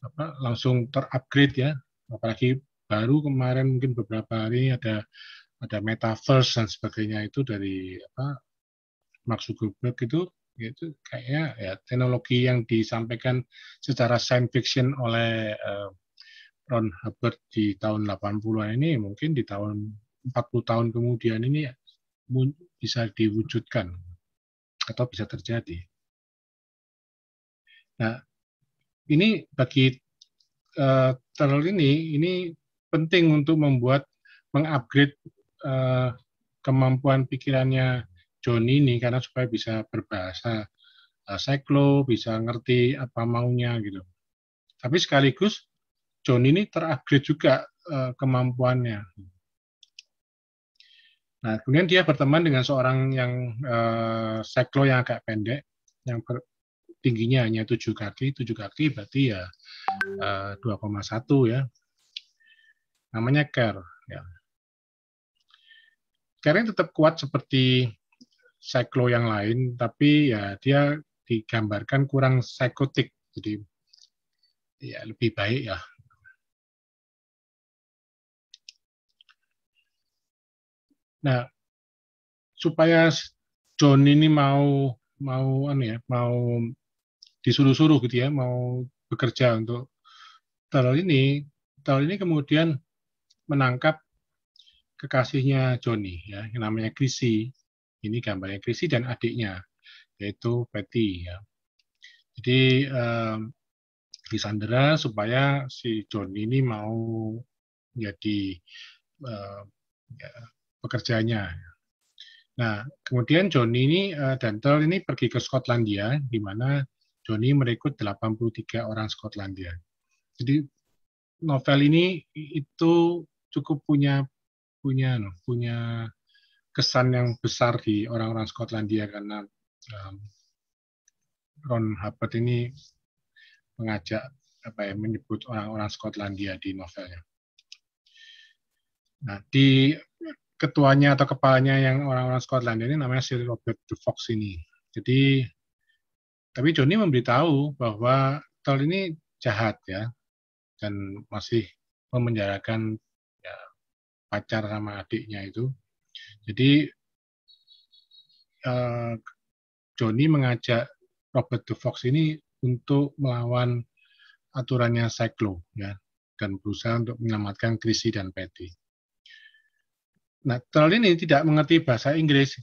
apa langsung terupgrade ya apalagi baru kemarin mungkin beberapa hari ada ada metaverse dan sebagainya itu dari apa Mark Zuckerberg itu itu kayaknya ya teknologi yang disampaikan secara science fiction oleh uh, Ron Hubbard di tahun 80-an ini mungkin di tahun 40 tahun kemudian ini bisa diwujudkan atau bisa terjadi. Nah, ini bagi uh, eh, tunnel ini ini penting untuk membuat mengupgrade uh, kemampuan pikirannya John ini karena supaya bisa berbahasa uh, seklo, bisa ngerti apa maunya gitu. Tapi sekaligus John ini terupgrade juga eh, kemampuannya. Nah, kemudian dia berteman dengan seorang yang uh, seklo yang agak pendek, yang ber, tingginya hanya tujuh kaki, tujuh kaki berarti ya dua koma satu ya. Namanya Ker. Ya. Ker ini tetap kuat seperti seklo yang lain, tapi ya dia digambarkan kurang psikotik. Jadi ya lebih baik ya. Nah, supaya John ini mau mau anu ya, mau disuruh-suruh gitu ya, mau bekerja untuk tahun ini, tahun ini kemudian menangkap kekasihnya Joni ya, yang namanya Chrissy ini gambarnya Krisi dan adiknya, yaitu Patty. Ya. Jadi eh, disandera supaya si John ini mau jadi eh, ya, pekerjaannya. Nah, kemudian Johnny ini uh, eh, Dantel ini pergi ke Skotlandia, di mana Johnny merekrut 83 orang Skotlandia. Jadi novel ini itu cukup punya punya punya kesan yang besar di orang-orang Skotlandia karena um, Ron Hubbard ini mengajak apa ya menyebut orang-orang Skotlandia di novelnya. Nah, di ketuanya atau kepalanya yang orang-orang Skotlandia ini namanya Sir Robert de Fox ini. Jadi tapi Johnny memberitahu bahwa Tol ini jahat ya dan masih memenjarakan ya, pacar sama adiknya itu jadi uh, eh, Joni mengajak Robert the Fox ini untuk melawan aturannya Cyclo ya dan berusaha untuk menyelamatkan Chrissy dan Patty. Nah, Troll ini tidak mengerti bahasa Inggris.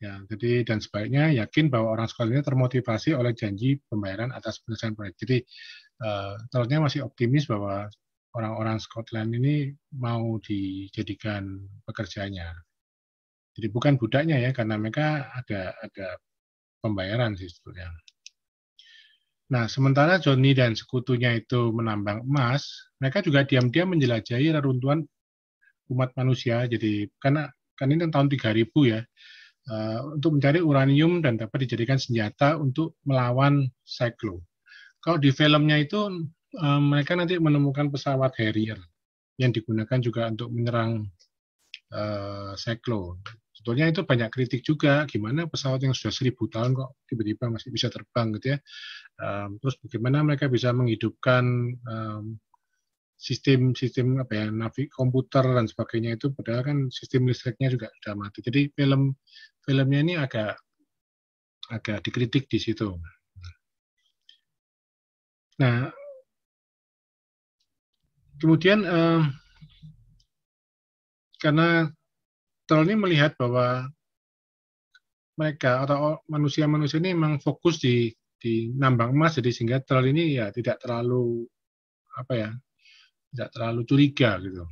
Ya, jadi dan sebaiknya yakin bahwa orang sekolah ini termotivasi oleh janji pembayaran atas penyelesaian proyek. Jadi uh, eh, Trollnya masih optimis bahwa orang-orang Scotland ini mau dijadikan pekerjanya. Jadi bukan budaknya ya, karena mereka ada ada pembayaran sih sebetulnya. Nah, sementara Johnny dan sekutunya itu menambang emas, mereka juga diam-diam menjelajahi reruntuhan umat manusia. Jadi karena kan ini tahun 3000 ya, eh, untuk mencari uranium dan dapat dijadikan senjata untuk melawan Cyclo. Kalau di filmnya itu Eh, mereka nanti menemukan pesawat Harrier yang digunakan juga untuk menyerang uh, Cyclone. Sebetulnya itu banyak kritik juga, gimana pesawat yang sudah seribu tahun kok tiba-tiba masih bisa terbang gitu ya. Um, terus bagaimana mereka bisa menghidupkan um, sistem-sistem apa ya navi komputer dan sebagainya itu padahal kan sistem listriknya juga sudah mati jadi film filmnya ini agak agak dikritik di situ nah Kemudian eh, karena ini melihat bahwa mereka atau manusia-manusia ini memang fokus di di nambang emas jadi sehingga troll ini ya tidak terlalu apa ya tidak terlalu curiga gitu.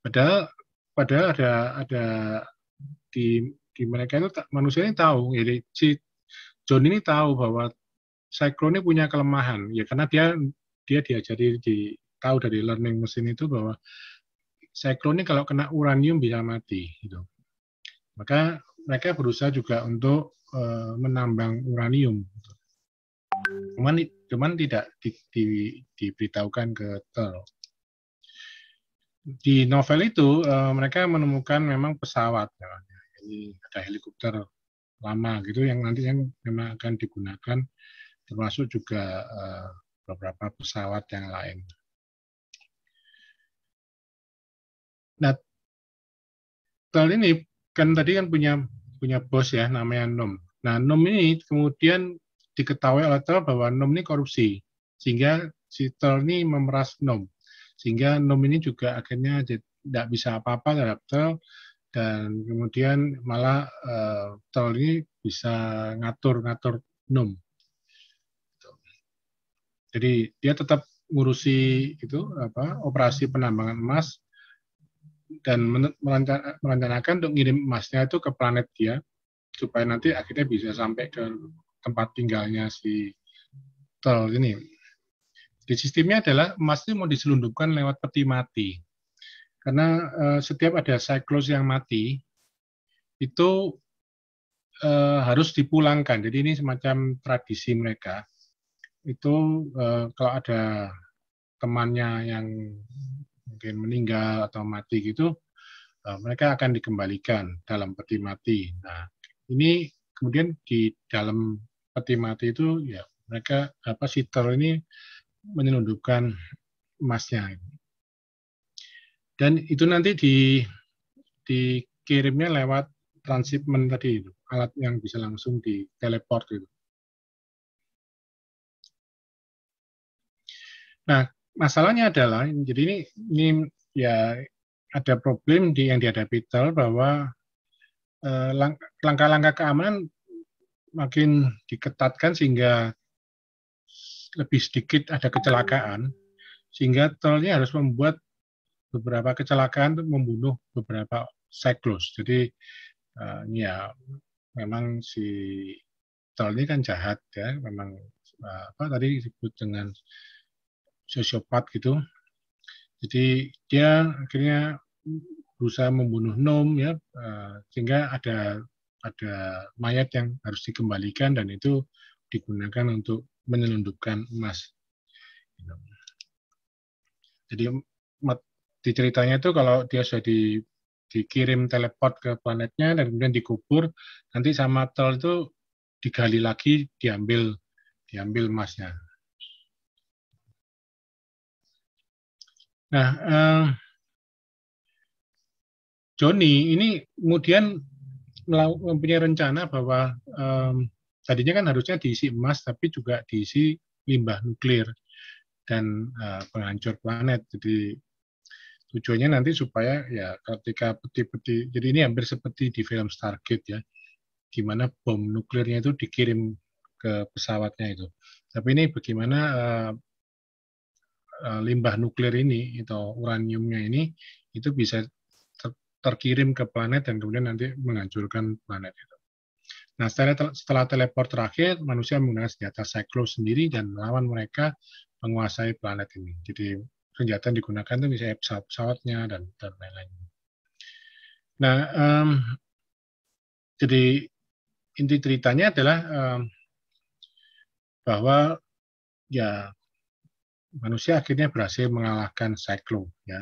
Padahal padahal ada ada di di mereka itu manusia ini tahu jadi si John ini tahu bahwa Cyclone ini punya kelemahan ya karena dia dia diajari di tahu dari learning mesin itu bahwa cyclone ini kalau kena uranium bisa mati gitu. Maka mereka berusaha juga untuk eh, menambang uranium. Cuman, cuman tidak di, di, diberitahukan ke tel. Di novel itu eh, mereka menemukan memang pesawat, ya. ada helikopter lama gitu yang nanti yang memang akan digunakan termasuk juga eh, beberapa pesawat yang lain. Nah, tol ini kan tadi kan punya punya bos ya namanya Nom. Nah, Nom ini kemudian diketahui oleh Tel bahwa Nom ini korupsi. Sehingga si tol ini memeras Nom. Sehingga Nom ini juga akhirnya tidak bisa apa-apa terhadap Tel dan kemudian malah uh, eh, Tel ini bisa ngatur-ngatur Nom. Jadi dia tetap ngurusi itu apa operasi penambangan emas dan merencanakan untuk ngirim emasnya itu ke planet dia supaya nanti akhirnya bisa sampai ke tempat tinggalnya si tol ini. Di sistemnya adalah emas itu mau diselundupkan lewat peti mati. Karena eh, setiap ada siklus yang mati, itu eh, harus dipulangkan. Jadi ini semacam tradisi mereka. Itu eh, kalau ada temannya yang mungkin meninggal atau mati gitu, eh, mereka akan dikembalikan dalam peti mati. Nah, ini kemudian di dalam peti mati itu ya mereka apa sitor ini menyelundupkan emasnya. Dan itu nanti di dikirimnya lewat transhipment tadi itu, alat yang bisa langsung di teleport itu. Nah, masalahnya adalah jadi ini ini ya ada problem di yang dihadapi Tel bahwa eh, langkah-langkah keamanan makin diketatkan sehingga lebih sedikit ada kecelakaan sehingga tolnya harus membuat beberapa kecelakaan untuk membunuh beberapa siklus. Jadi eh, ya memang si tol ini kan jahat ya, memang eh, apa tadi disebut dengan sosiopat gitu. Jadi dia akhirnya berusaha membunuh Nom ya eh, sehingga ada ada mayat yang harus dikembalikan dan itu digunakan untuk menyelundupkan emas. Jadi di ceritanya itu kalau dia sudah di, dikirim teleport ke planetnya dan kemudian dikubur, nanti sama troll itu digali lagi, diambil diambil emasnya. Nah, eh, Joni ini kemudian mempunyai rencana bahwa eh, tadinya kan harusnya diisi emas, tapi juga diisi limbah nuklir dan eh, penghancur planet. Jadi tujuannya nanti supaya ya ketika peti-peti, jadi ini hampir seperti di film Stargate ya, di mana bom nuklirnya itu dikirim ke pesawatnya itu. Tapi ini bagaimana uh, Eh, limbah nuklir ini atau uraniumnya ini itu bisa ter terkirim ke planet dan kemudian nanti menghancurkan planet itu. Nah, setelah, setelah teleport terakhir, manusia menggunakan senjata Cyclo sendiri dan melawan mereka menguasai planet ini. Jadi, senjata yang digunakan itu misalnya pesawat-pesawatnya dan, dan lain-lain. Nah, um, jadi inti ceritanya adalah um, bahwa ya manusia akhirnya berhasil mengalahkan Cyclo ya.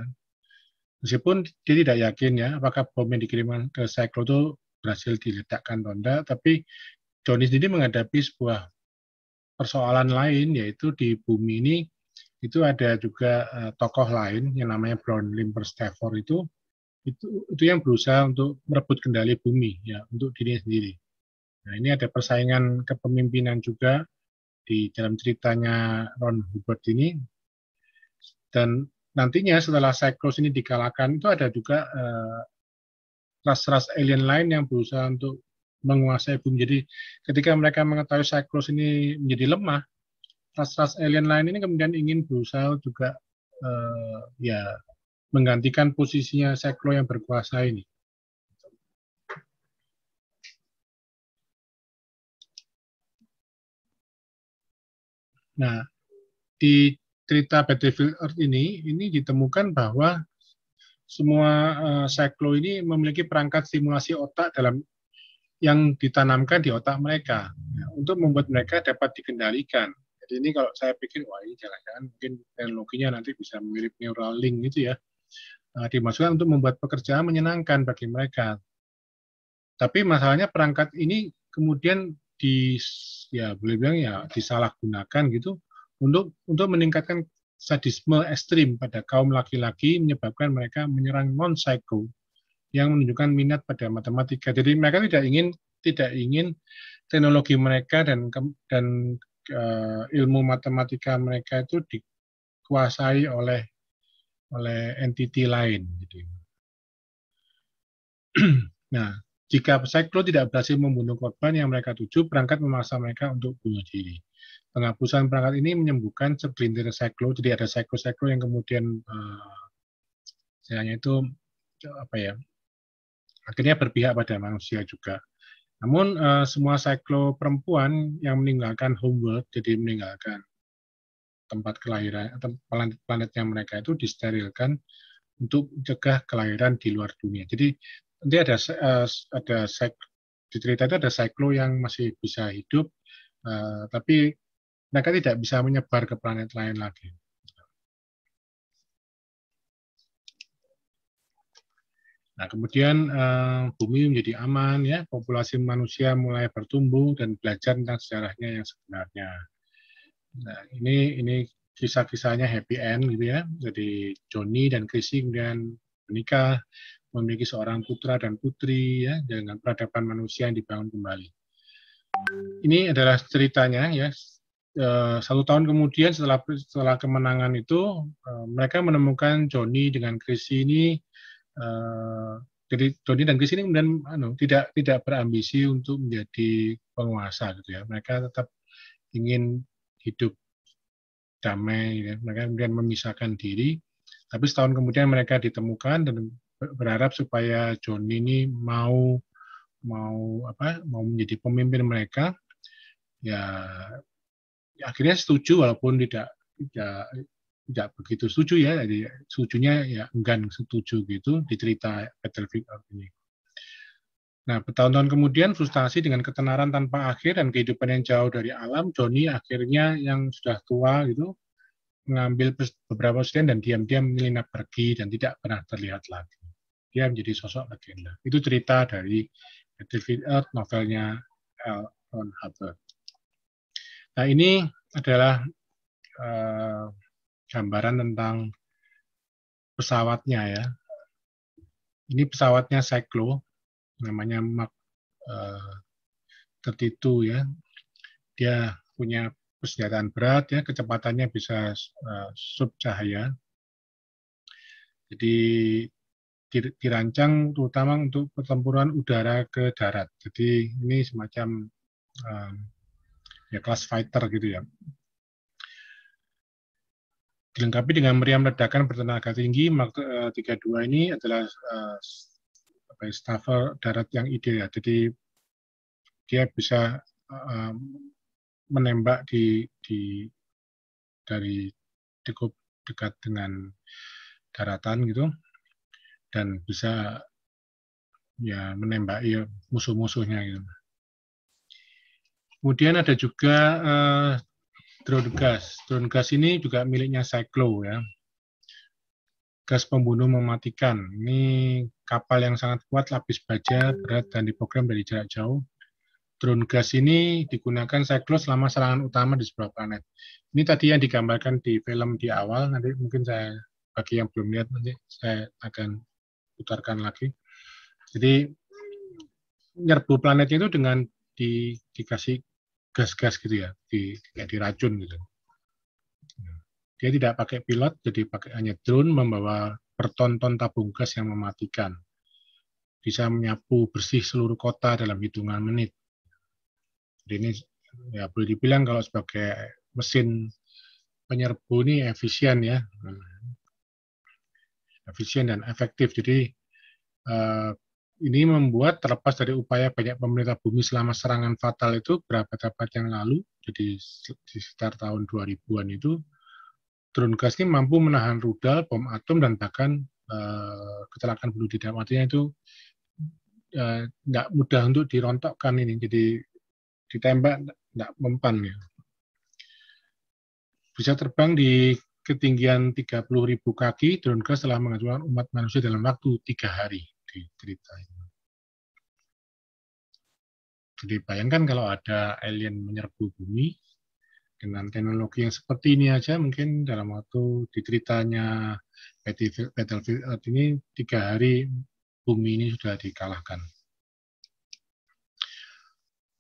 Meskipun dia tidak yakin ya apakah bom yang dikirimkan ke Cyclo itu berhasil diletakkan atau tidak, tapi Johnny sendiri menghadapi sebuah persoalan lain yaitu di bumi ini itu ada juga uh, tokoh lain yang namanya Brown Limperstevor itu itu itu yang berusaha untuk merebut kendali bumi ya untuk dirinya sendiri. Nah, ini ada persaingan kepemimpinan juga di dalam ceritanya Ron Hubbard ini. Dan nantinya setelah Cyclops ini dikalahkan itu ada juga ras eh, ras-ras alien lain yang berusaha untuk menguasai bumi. Jadi ketika mereka mengetahui Cyclops ini menjadi lemah, ras-ras alien lain ini kemudian ingin berusaha juga uh, ya menggantikan posisinya Cyclops yang berkuasa ini. Nah, di cerita Battlefield Earth ini, ini ditemukan bahwa semua uh, cyclo ini memiliki perangkat simulasi otak dalam yang ditanamkan di otak mereka ya, untuk membuat mereka dapat dikendalikan. Jadi ini kalau saya pikir wah ini jangan-jangan mungkin teknologinya nanti bisa mirip Neuralink gitu ya. Nah, eh, dimasukkan untuk membuat pekerjaan menyenangkan bagi mereka. Tapi masalahnya perangkat ini kemudian di ya boleh bilang ya disalahgunakan gitu untuk untuk meningkatkan sadisme ekstrim pada kaum laki-laki menyebabkan mereka menyerang non psycho yang menunjukkan minat pada matematika. Jadi mereka tidak ingin tidak ingin teknologi mereka dan dan uh, ilmu matematika mereka itu dikuasai oleh oleh entiti lain. Gitu. nah, jika psycho tidak berhasil membunuh korban yang mereka tuju, perangkat memaksa mereka untuk bunuh diri. Penghapusan perangkat ini menyembuhkan segelintir psycho, jadi ada psycho-psycho yang kemudian uh, itu apa ya akhirnya berpihak pada manusia juga. Namun uh, semua cyclo perempuan yang meninggalkan homeworld, jadi meninggalkan tempat kelahiran eh, atau planet-planetnya mereka itu disterilkan untuk mencegah kelahiran di luar dunia. Jadi nanti ada uh, ada di cerita itu ada siklo yang masih bisa hidup, eh, tapi mereka tidak bisa menyebar ke planet lain lagi. Nah, kemudian uh, bumi menjadi aman, ya, populasi manusia mulai bertumbuh dan belajar tentang sejarahnya yang sebenarnya. Nah, ini ini kisah-kisahnya happy end gitu ya. Jadi Joni dan Chrissy kemudian menikah, memiliki seorang putra dan putri ya dengan peradaban manusia yang dibangun kembali. Ini adalah ceritanya ya. Eh, satu tahun kemudian setelah setelah kemenangan itu eh, mereka menemukan Joni dengan Chris ini e, jadi Joni dan Chris ini kemudian anu, tidak tidak berambisi untuk menjadi penguasa gitu ya. Mereka tetap ingin hidup damai ya. Mereka kemudian memisahkan diri tapi setahun kemudian mereka ditemukan dan berharap supaya John ini mau mau apa mau menjadi pemimpin mereka ya, akhirnya setuju walaupun tidak tidak tidak begitu setuju ya jadi setujunya ya enggan setuju gitu di cerita Battlefield ini. Nah, bertahun-tahun kemudian frustasi dengan ketenaran tanpa akhir dan kehidupan yang jauh dari alam, Joni akhirnya yang sudah tua gitu mengambil beberapa student dan diam-diam menyelinap pergi dan tidak pernah terlihat lagi dia menjadi sosok legenda. Itu cerita dari Battlefield Earth, novelnya L. Ron Hubbard. Nah ini adalah uh, gambaran tentang pesawatnya ya. Ini pesawatnya Cyclo, namanya Mark uh, 32 ya. Dia punya persenjataan berat ya, kecepatannya bisa uh, eh, sub cahaya. Jadi dirancang terutama untuk pertempuran udara ke darat. Jadi ini semacam um, ya kelas fighter gitu ya. Dilengkapi dengan meriam ledakan bertenaga tinggi, Mark 32 eh, ini adalah uh, eh, ya, staffer darat yang ideal. Ya. Jadi dia bisa uh, menembak di, di dari cukup dekat dengan daratan gitu dan bisa ya menembaki musuh-musuhnya gitu. Kemudian ada juga uh, drone gas. Drone gas ini juga miliknya Cyclo ya. Gas pembunuh mematikan. Ini kapal yang sangat kuat, lapis baja, berat, dan diprogram dari jarak jauh. Drone gas ini digunakan Cyclo selama serangan utama di sebuah planet. Ini tadi yang digambarkan di film di awal, nanti mungkin saya bagi yang belum lihat nanti saya akan putarkan lagi. Jadi nyerbu planetnya itu dengan di, dikasih gas-gas gitu ya, di, kayak diracun gitu. Dia tidak pakai pilot, jadi pakai hanya drone membawa pertonton tabung gas yang mematikan. Bisa menyapu bersih seluruh kota dalam hitungan menit. Jadi ini ya boleh dibilang kalau sebagai mesin penyerbu ini efisien ya efisien dan efektif. Jadi eh, ini membuat terlepas dari upaya banyak pemerintah bumi selama serangan fatal itu berapa abad yang lalu, jadi di sekitar tahun 2000-an itu, drone gas ini mampu menahan rudal, bom atom, dan bahkan eh, kecelakaan bunuh diri. Artinya itu tidak eh, mudah untuk dirontokkan ini, jadi ditembak tidak mempan. Ya. Bisa terbang di ketinggian 30.000 kaki, drone gas telah menghancurkan umat manusia dalam waktu tiga hari di cerita ini. Jadi bayangkan kalau ada alien menyerbu bumi dengan teknologi yang seperti ini aja mungkin dalam waktu di ceritanya Battlefield Earth ini tiga hari bumi ini sudah dikalahkan.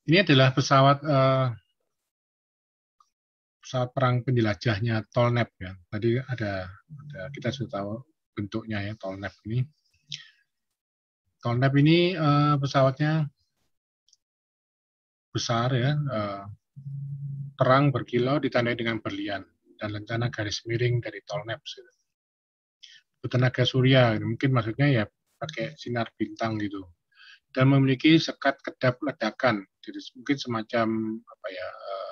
Ini adalah pesawat uh, saat perang penjelajahnya Tolnep ya. Tadi ada, ada kita sudah tahu bentuknya ya Tolnep ini. Tolnep ini uh, pesawatnya besar ya, Uh, terang berkilau ditandai dengan berlian dan lencana garis miring dari Tolnep. Bertenaga gitu. surya, mungkin maksudnya ya pakai sinar bintang gitu dan memiliki sekat kedap ledakan, jadi mungkin semacam apa ya eh,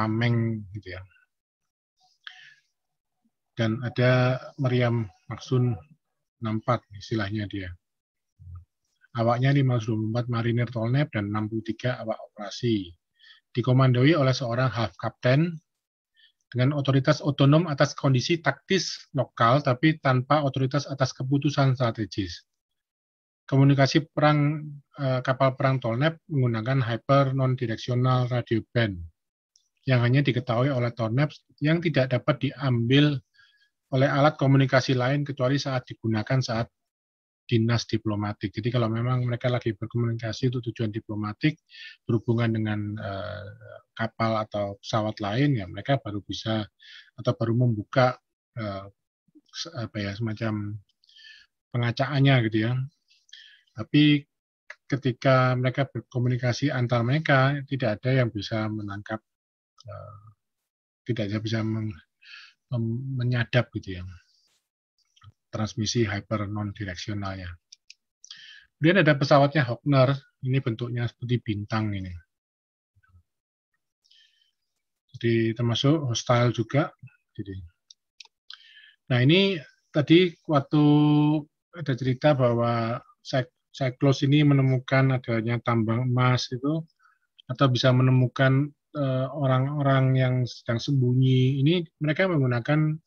Tameng gitu ya. Dan ada Meriam Maksun 64 istilahnya dia. Awaknya 524 marinir tolnep dan 63 awak operasi. Dikomandoi oleh seorang half captain dengan otoritas otonom atas kondisi taktis lokal tapi tanpa otoritas atas keputusan strategis. Komunikasi perang eh, kapal perang Tolnep menggunakan hyper non-directional radio band yang hanya diketahui oleh TONAPS yang tidak dapat diambil oleh alat komunikasi lain kecuali saat digunakan saat dinas diplomatik. Jadi kalau memang mereka lagi berkomunikasi itu tujuan diplomatik berhubungan dengan eh, kapal atau pesawat lain ya mereka baru bisa atau baru membuka eh, apa ya semacam pengacaannya gitu ya. Tapi ketika mereka berkomunikasi antar mereka tidak ada yang bisa menangkap Eh, tidak bisa meng, menyadap gitu ya transmisi hyper non direksionalnya. Kemudian ada pesawatnya Hockner ini bentuknya seperti bintang ini. Jadi termasuk hostile juga. Jadi, nah ini tadi waktu ada cerita bahwa Cyclos ini menemukan adanya tambang emas itu atau bisa menemukan Eh, orang-orang yang sedang sembunyi ini mereka menggunakan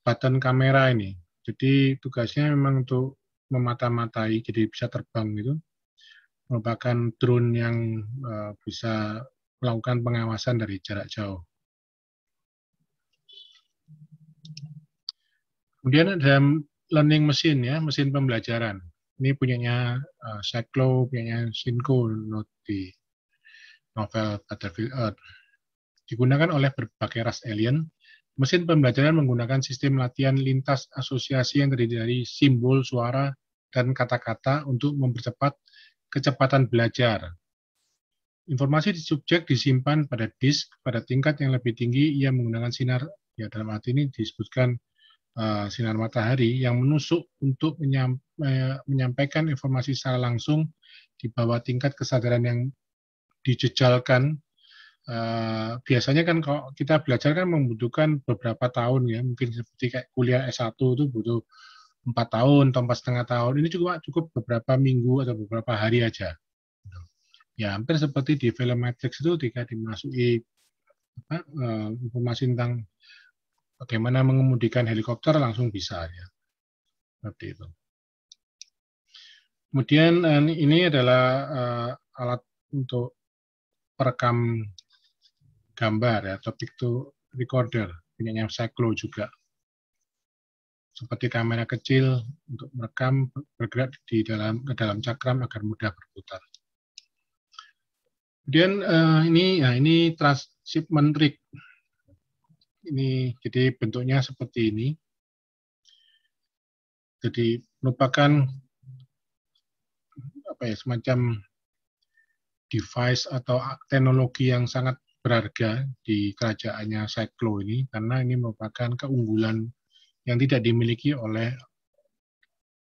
button kamera ini. Jadi tugasnya memang untuk memata-matai, jadi bisa terbang gitu. Merupakan drone yang uh, bisa melakukan pengawasan dari jarak jauh. Kemudian ada learning mesin ya, mesin pembelajaran. Ini punyanya uh, Cyclo, punyanya Synco Note novel Chatterfield Earth. Digunakan oleh berbagai ras alien, mesin pembelajaran menggunakan sistem latihan lintas asosiasi yang terdiri dari simbol, suara, dan kata-kata untuk mempercepat kecepatan belajar. Informasi di subjek disimpan pada disk pada tingkat yang lebih tinggi ia menggunakan sinar ya dalam arti ini disebutkan uh, sinar matahari yang menusuk untuk eh, menyampaikan informasi secara langsung di bawah tingkat kesadaran yang dijejalkan Uh, biasanya kan kalau kita belajar kan membutuhkan beberapa tahun ya, mungkin seperti kayak kuliah S1 itu butuh empat tahun atau empat setengah tahun. Ini cukup cukup beberapa minggu atau beberapa hari aja. Ya hampir seperti di film Matrix itu ketika dimasuki apa, uh, informasi tentang bagaimana mengemudikan helikopter langsung bisa ya. Seperti itu. Kemudian eh, ini adalah uh, alat untuk perekam gambar ya, atau picto recorder, yang Cyclo juga. Seperti kamera kecil untuk merekam bergerak di dalam ke dalam cakram agar mudah berputar. Kemudian uh, ini ya ini transshipment rig. Ini jadi bentuknya seperti ini. Jadi merupakan apa ya semacam device atau teknologi yang sangat berharga di kerajaannya Cyclo ini karena ini merupakan keunggulan yang tidak dimiliki oleh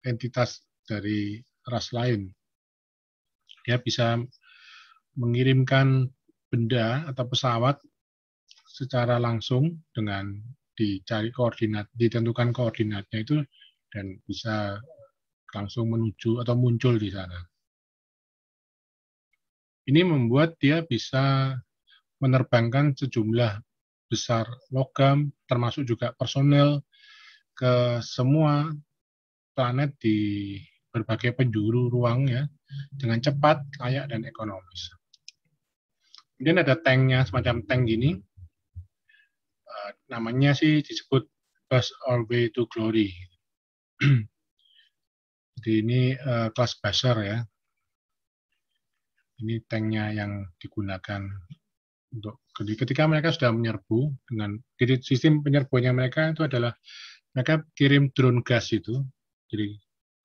entitas dari ras lain. Dia bisa mengirimkan benda atau pesawat secara langsung dengan dicari koordinat, ditentukan koordinatnya itu dan bisa langsung menuju atau muncul di sana. Ini membuat dia bisa menerbangkan sejumlah besar logam, termasuk juga personel, ke semua planet di berbagai penjuru ruang ya, dengan cepat, layak, dan ekonomis. Kemudian ada tanknya, semacam tank gini. Eh, namanya sih disebut Bus All Way to Glory. Jadi ini uh, kelas basar ya, ini tanknya yang digunakan untuk ketika mereka sudah menyerbu dengan jadi sistem penyerbuannya mereka itu adalah mereka kirim drone gas itu jadi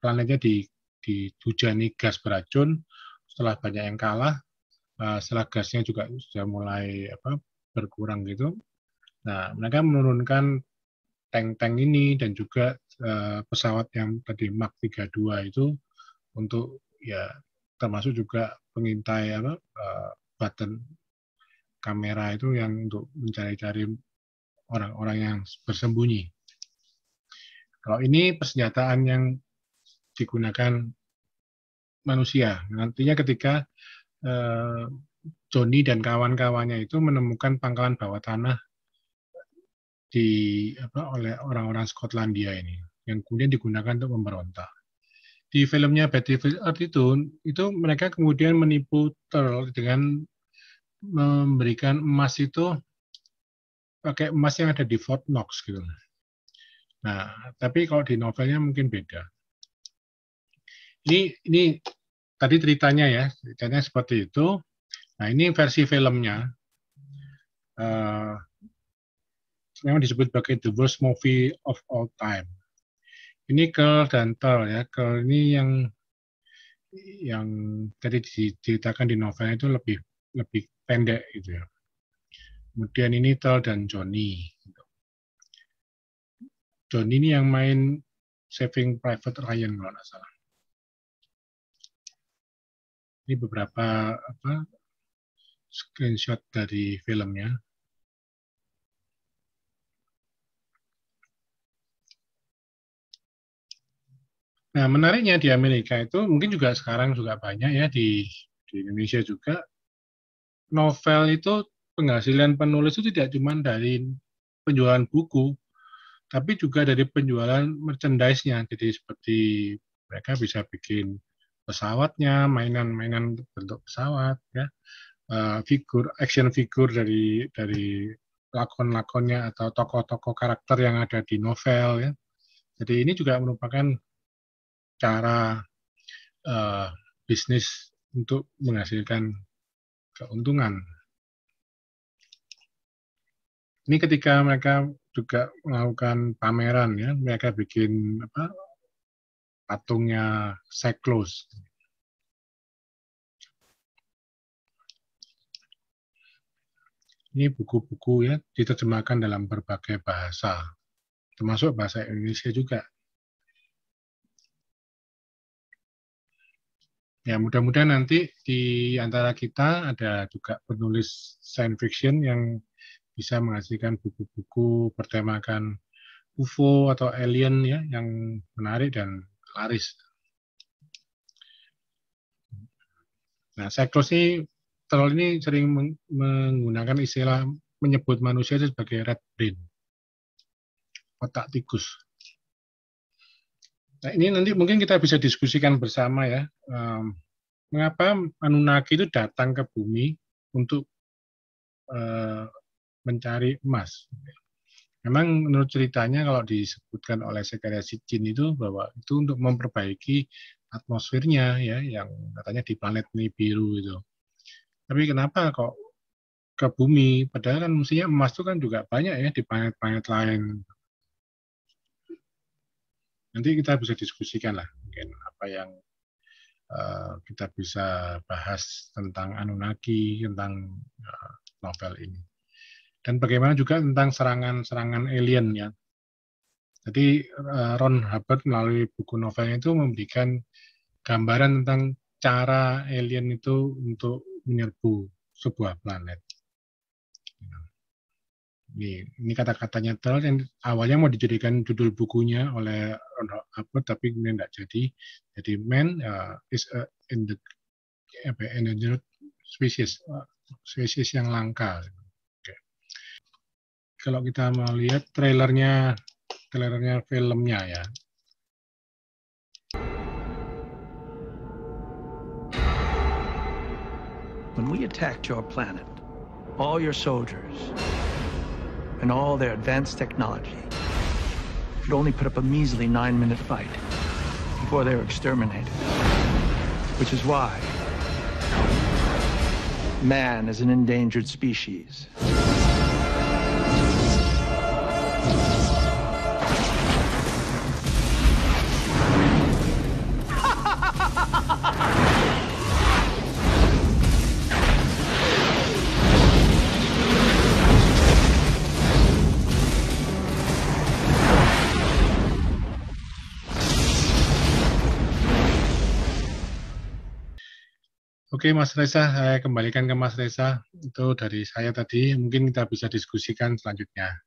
planetnya di dihujani gas beracun setelah banyak yang kalah eh, setelah gasnya juga sudah mulai apa berkurang gitu nah mereka menurunkan tank-tank ini dan juga eh, pesawat yang tadi Mark 32 itu untuk ya termasuk juga pengintai apa eh, button kamera itu yang untuk mencari-cari orang-orang yang bersembunyi. Kalau ini persenjataan yang digunakan manusia. Nantinya ketika eh, Joni dan kawan-kawannya itu menemukan pangkalan bawah tanah di apa oleh orang-orang Skotlandia ini yang kemudian digunakan untuk memberontak di filmnya Devil Earth itu, itu mereka kemudian menipu Turl dengan memberikan emas itu pakai emas yang ada di Fort Knox gitu. Nah, tapi kalau di novelnya mungkin beda. Ini ini tadi ceritanya ya, ceritanya seperti itu. Nah, ini versi filmnya. Uh, eh, memang disebut sebagai the worst movie of all time ini Kel dan Tel ya. Kel ini yang yang tadi diceritakan di novelnya itu lebih lebih pendek gitu ya. Kemudian ini Tel dan Johnny. Gitu. Johnny ini yang main Saving Private Ryan kalau nggak salah. Ini beberapa apa screenshot dari filmnya. Nah, menariknya di Amerika itu mungkin juga sekarang juga banyak ya di di Indonesia juga novel itu penghasilan penulis itu tidak cuma dari penjualan buku, tapi juga dari penjualan merchandise-nya. Jadi seperti mereka bisa bikin pesawatnya, mainan-mainan bentuk pesawat, ya, uh, figur, action figur dari dari lakon-lakonnya atau tokoh-tokoh karakter yang ada di novel, ya. Jadi ini juga merupakan cara uh, bisnis untuk menghasilkan keuntungan. Ini ketika mereka juga melakukan pameran ya, mereka bikin apa patungnya Cyclos. Ini buku-buku ya diterjemahkan dalam berbagai bahasa, termasuk bahasa Indonesia juga. Ya, mudah-mudahan nanti di antara kita ada juga penulis science fiction yang bisa menghasilkan buku-buku bertemakan UFO atau alien ya yang menarik dan laris. Nah, Sektos ini terlalu ini sering menggunakan istilah menyebut manusia sebagai red brain, otak tikus. Nah ini nanti mungkin kita bisa diskusikan bersama ya, um, mengapa Anunnaki itu datang ke bumi untuk uh, mencari emas. Memang menurut ceritanya kalau disebutkan oleh Sekaria Jin itu bahwa itu untuk memperbaiki atmosfernya ya yang katanya di planet ini biru itu. Tapi kenapa kok ke bumi? Padahal kan mestinya emas itu kan juga banyak ya di planet-planet lain nanti kita bisa diskusikan lah mungkin apa yang uh, kita bisa bahas tentang Anunnaki tentang uh, novel ini dan bagaimana juga tentang serangan-serangan alien ya jadi uh, Ron Hubbard melalui buku novelnya itu memberikan gambaran tentang cara alien itu untuk menyerbu sebuah planet ini, ini kata katanya tel, yang awalnya mau dijadikan judul bukunya oleh apa, tapi kemudian tidak jadi. Jadi man uh, is a, uh, in the apa, ya, endangered species, uh, spesies yang langka. Okay. Kalau kita mau lihat trailernya, trailernya filmnya ya. When we attacked your planet, all your soldiers and all their advanced technology could only put up a measly nine-minute fight before they were exterminated. Which is why man is an endangered species. Oke, Mas Reza, saya kembalikan ke Mas Reza. Itu dari saya tadi, mungkin kita bisa diskusikan selanjutnya.